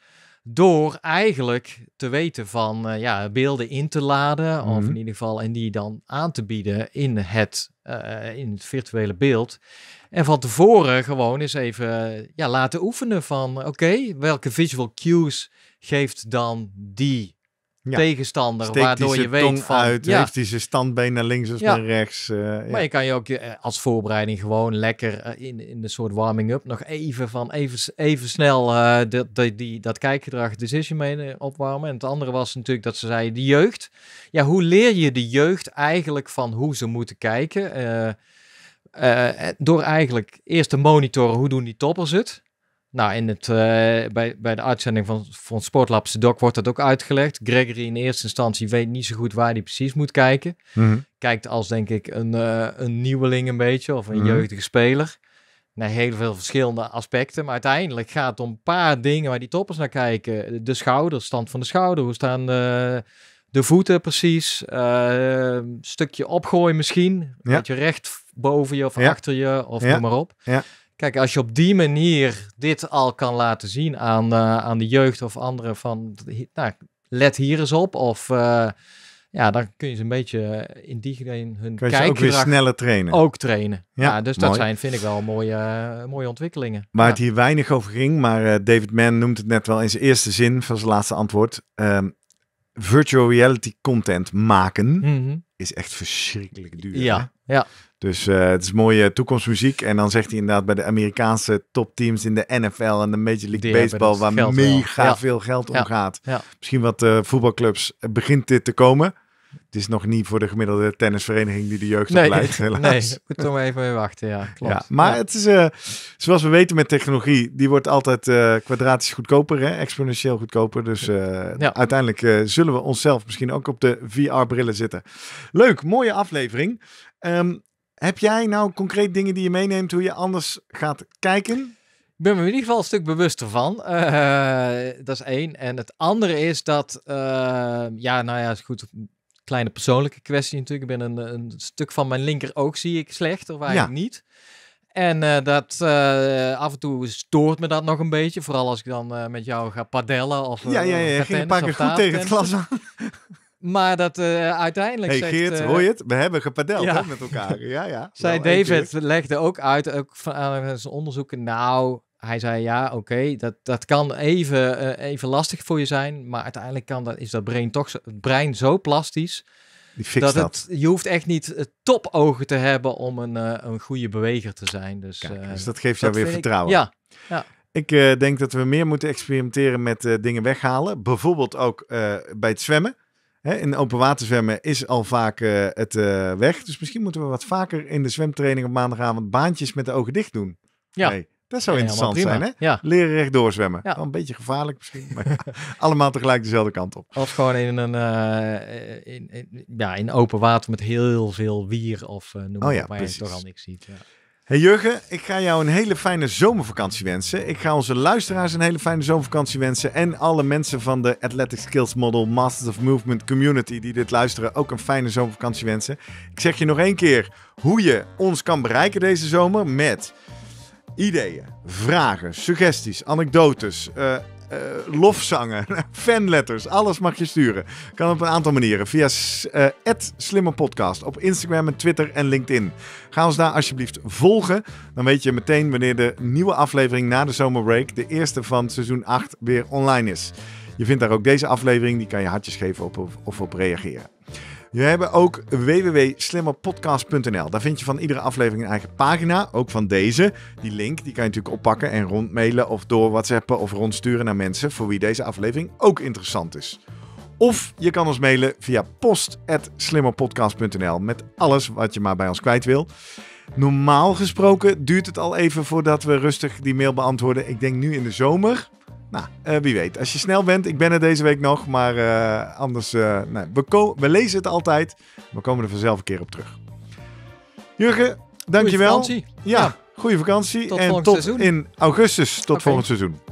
Door eigenlijk te weten van eh, ja, beelden in te laden, of mhm. in ieder geval, en die dan aan te bieden in het, eh, in het virtuele beeld. En van tevoren gewoon eens even ja, laten oefenen van oké, welke visual cues geeft dan die ja. tegenstander. waardoor je weet van. ja. Heeft hij zijn standbeen naar links of ja. naar rechts. Eh, maar je kan je ook eh, als voorbereiding gewoon lekker eh, in, in de soort warming-up nog even van even, even snel uh, de, die, dat kijkgedrag decision mee opwarmen. En het andere was natuurlijk dat ze zeiden: de jeugd. Ja, hoe leer je de jeugd eigenlijk van hoe ze moeten kijken? door eigenlijk eerst te monitoren hoe doen die toppers het. Nou, in het, eh, bij, bij de uitzending van, van Sportlabs Doc wordt dat ook uitgelegd. Gregory in eerste instantie weet niet zo goed waar hij precies moet kijken. Mhm. Kijkt als, denk ik, een, eh, een nieuweling een beetje of een mhm. jeugdige speler. Naar heel veel verschillende aspecten. Maar uiteindelijk gaat het om een paar dingen waar die toppers naar kijken. De schouder, stand van de schouder. Hoe staan de, eh, de voeten precies? Een stukje opgooien misschien. Ja. Beetje recht boven je of achter je of noem maar op. Ja. Kijk, als je op die manier dit al kan laten zien aan, eh, aan de jeugd of anderen van, nou, let hier eens op. Of eh, ja, dan kun je ze een beetje in diegene hun kijken ook weer sneller trainen. Ook trainen. Ja, dus dat zijn, vind ik wel, mooie, eh, mooie ontwikkelingen. Waar het hier weinig over ging, maar David Mann noemt het net wel in zijn eerste zin van zijn laatste antwoord. Ehm, virtual reality content maken mhm. is echt verschrikkelijk duur. Ja, ja. Dus eh, het is mooie toekomstmuziek. En dan zegt hij inderdaad bij de Amerikaanse topteams in de NFL en de Major League Baseball, waar mega veel geld om gaat. Misschien wat eh, voetbalclubs eh, begint dit te komen. Het is nog niet voor de gemiddelde tennisvereniging die de jeugd nee, opleidt, Nee, moet toch even mee wachten, ja. Klopt. Ja, maar het is, zoals we weten met technologie, die wordt altijd kwadratisch goedkoper, hè? exponentieel goedkoper. Dus uiteindelijk zullen we onszelf misschien ook op de VR-brillen zitten. Leuk, mooie aflevering. Um, heb jij nou concreet dingen die je meeneemt hoe je anders gaat kijken? Ik ben me in ieder geval een stuk bewuster van. Eh, dat is één. En het andere is dat, uh, ja, nou ja, goed. Kleine persoonlijke kwestie natuurlijk. Ik ben een, een stuk van mijn linker ook zie ik slecht, of eigenlijk niet. En eh, dat af en toe stoort me dat nog een beetje. Vooral als ik dan met jou ga padellen of. Ja, ja, ja. Ging een paar keer goed tegen het glas aan. Maar dat eh, uiteindelijk. Hey, zegt, Geert, eh, hoor je het? We hebben gepadeld met elkaar. Ja, ja. [LAUGHS] Zij nou, David legde ook uit, ook van eh, zijn onderzoeken. Nou, hij zei ja, oké, dat, dat kan even, even lastig voor je zijn. Maar uiteindelijk kan dat, is dat brein toch het brein zo plastisch. Die dat, dat. je hoeft echt niet topogen te hebben om een, een goede beweger te zijn. Dus, dus dat geeft jou weer vertrouwen. Ik, ja. ja. Ik denk dat we meer moeten experimenteren met dingen weghalen. Bijvoorbeeld ook bij het zwemmen in open water zwemmen is al vaak eh, het eh, weg. Dus misschien moeten we wat vaker in de zwemtraining op maandagavond baantjes met de ogen dicht doen. Ja. dat zou interessant zijn, hè? Ja. Leren recht doorzwemmen. Ja. een beetje gevaarlijk misschien, maar [LAUGHS] allemaal tegelijk dezelfde kant op. Of gewoon in een eh, in, ja, in open water met heel veel wier of noem oh, maar, waar je toch al niks ziet. Ja. Hey Jurgen, ik ga jou een hele fijne zomervakantie wensen. Ik ga onze luisteraars een hele fijne zomervakantie wensen. En alle mensen van de Athletic Skills Model Masters of Movement Community die dit luisteren ook een fijne zomervakantie wensen. Ik zeg je nog één keer hoe je ons kan bereiken deze zomer met ideeën, vragen, suggesties, anekdotes, eh, eh, lofzangen, [LAUGHS] fanletters, alles mag je sturen. Kan op een aantal manieren. Via uh, eh, @slimmerpodcast op Instagram en Twitter en LinkedIn. Ga ons daar alsjeblieft volgen. Dan weet je meteen wanneer de nieuwe aflevering na de zomerbreak, de eerste van seizoen 8, weer online is. Je vindt daar ook deze aflevering, die kan je hartjes geven op, of op reageren. We hebben ook www.slimmerpodcast.nl. Daar vind je van iedere aflevering een eigen pagina, ook van deze. Die link die kan je natuurlijk oppakken en rondmailen of door WhatsAppen of rondsturen naar mensen voor wie deze aflevering ook interessant is. Of je kan ons mailen via post.slimmerpodcast.nl met alles wat je maar bij ons kwijt wil. Normaal gesproken duurt het al even voordat we rustig die mail beantwoorden. Ik denk nu in de zomer. Nou, eh, wie weet. Als je snel bent, ik ben er deze week nog. Maar eh, anders, uh, we, we, lezen het altijd. We komen er vanzelf een keer op terug. Jurgen, dankjewel. Goeie vakantie. Ja, goede vakantie. en tot in augustus, tot volgend seizoen.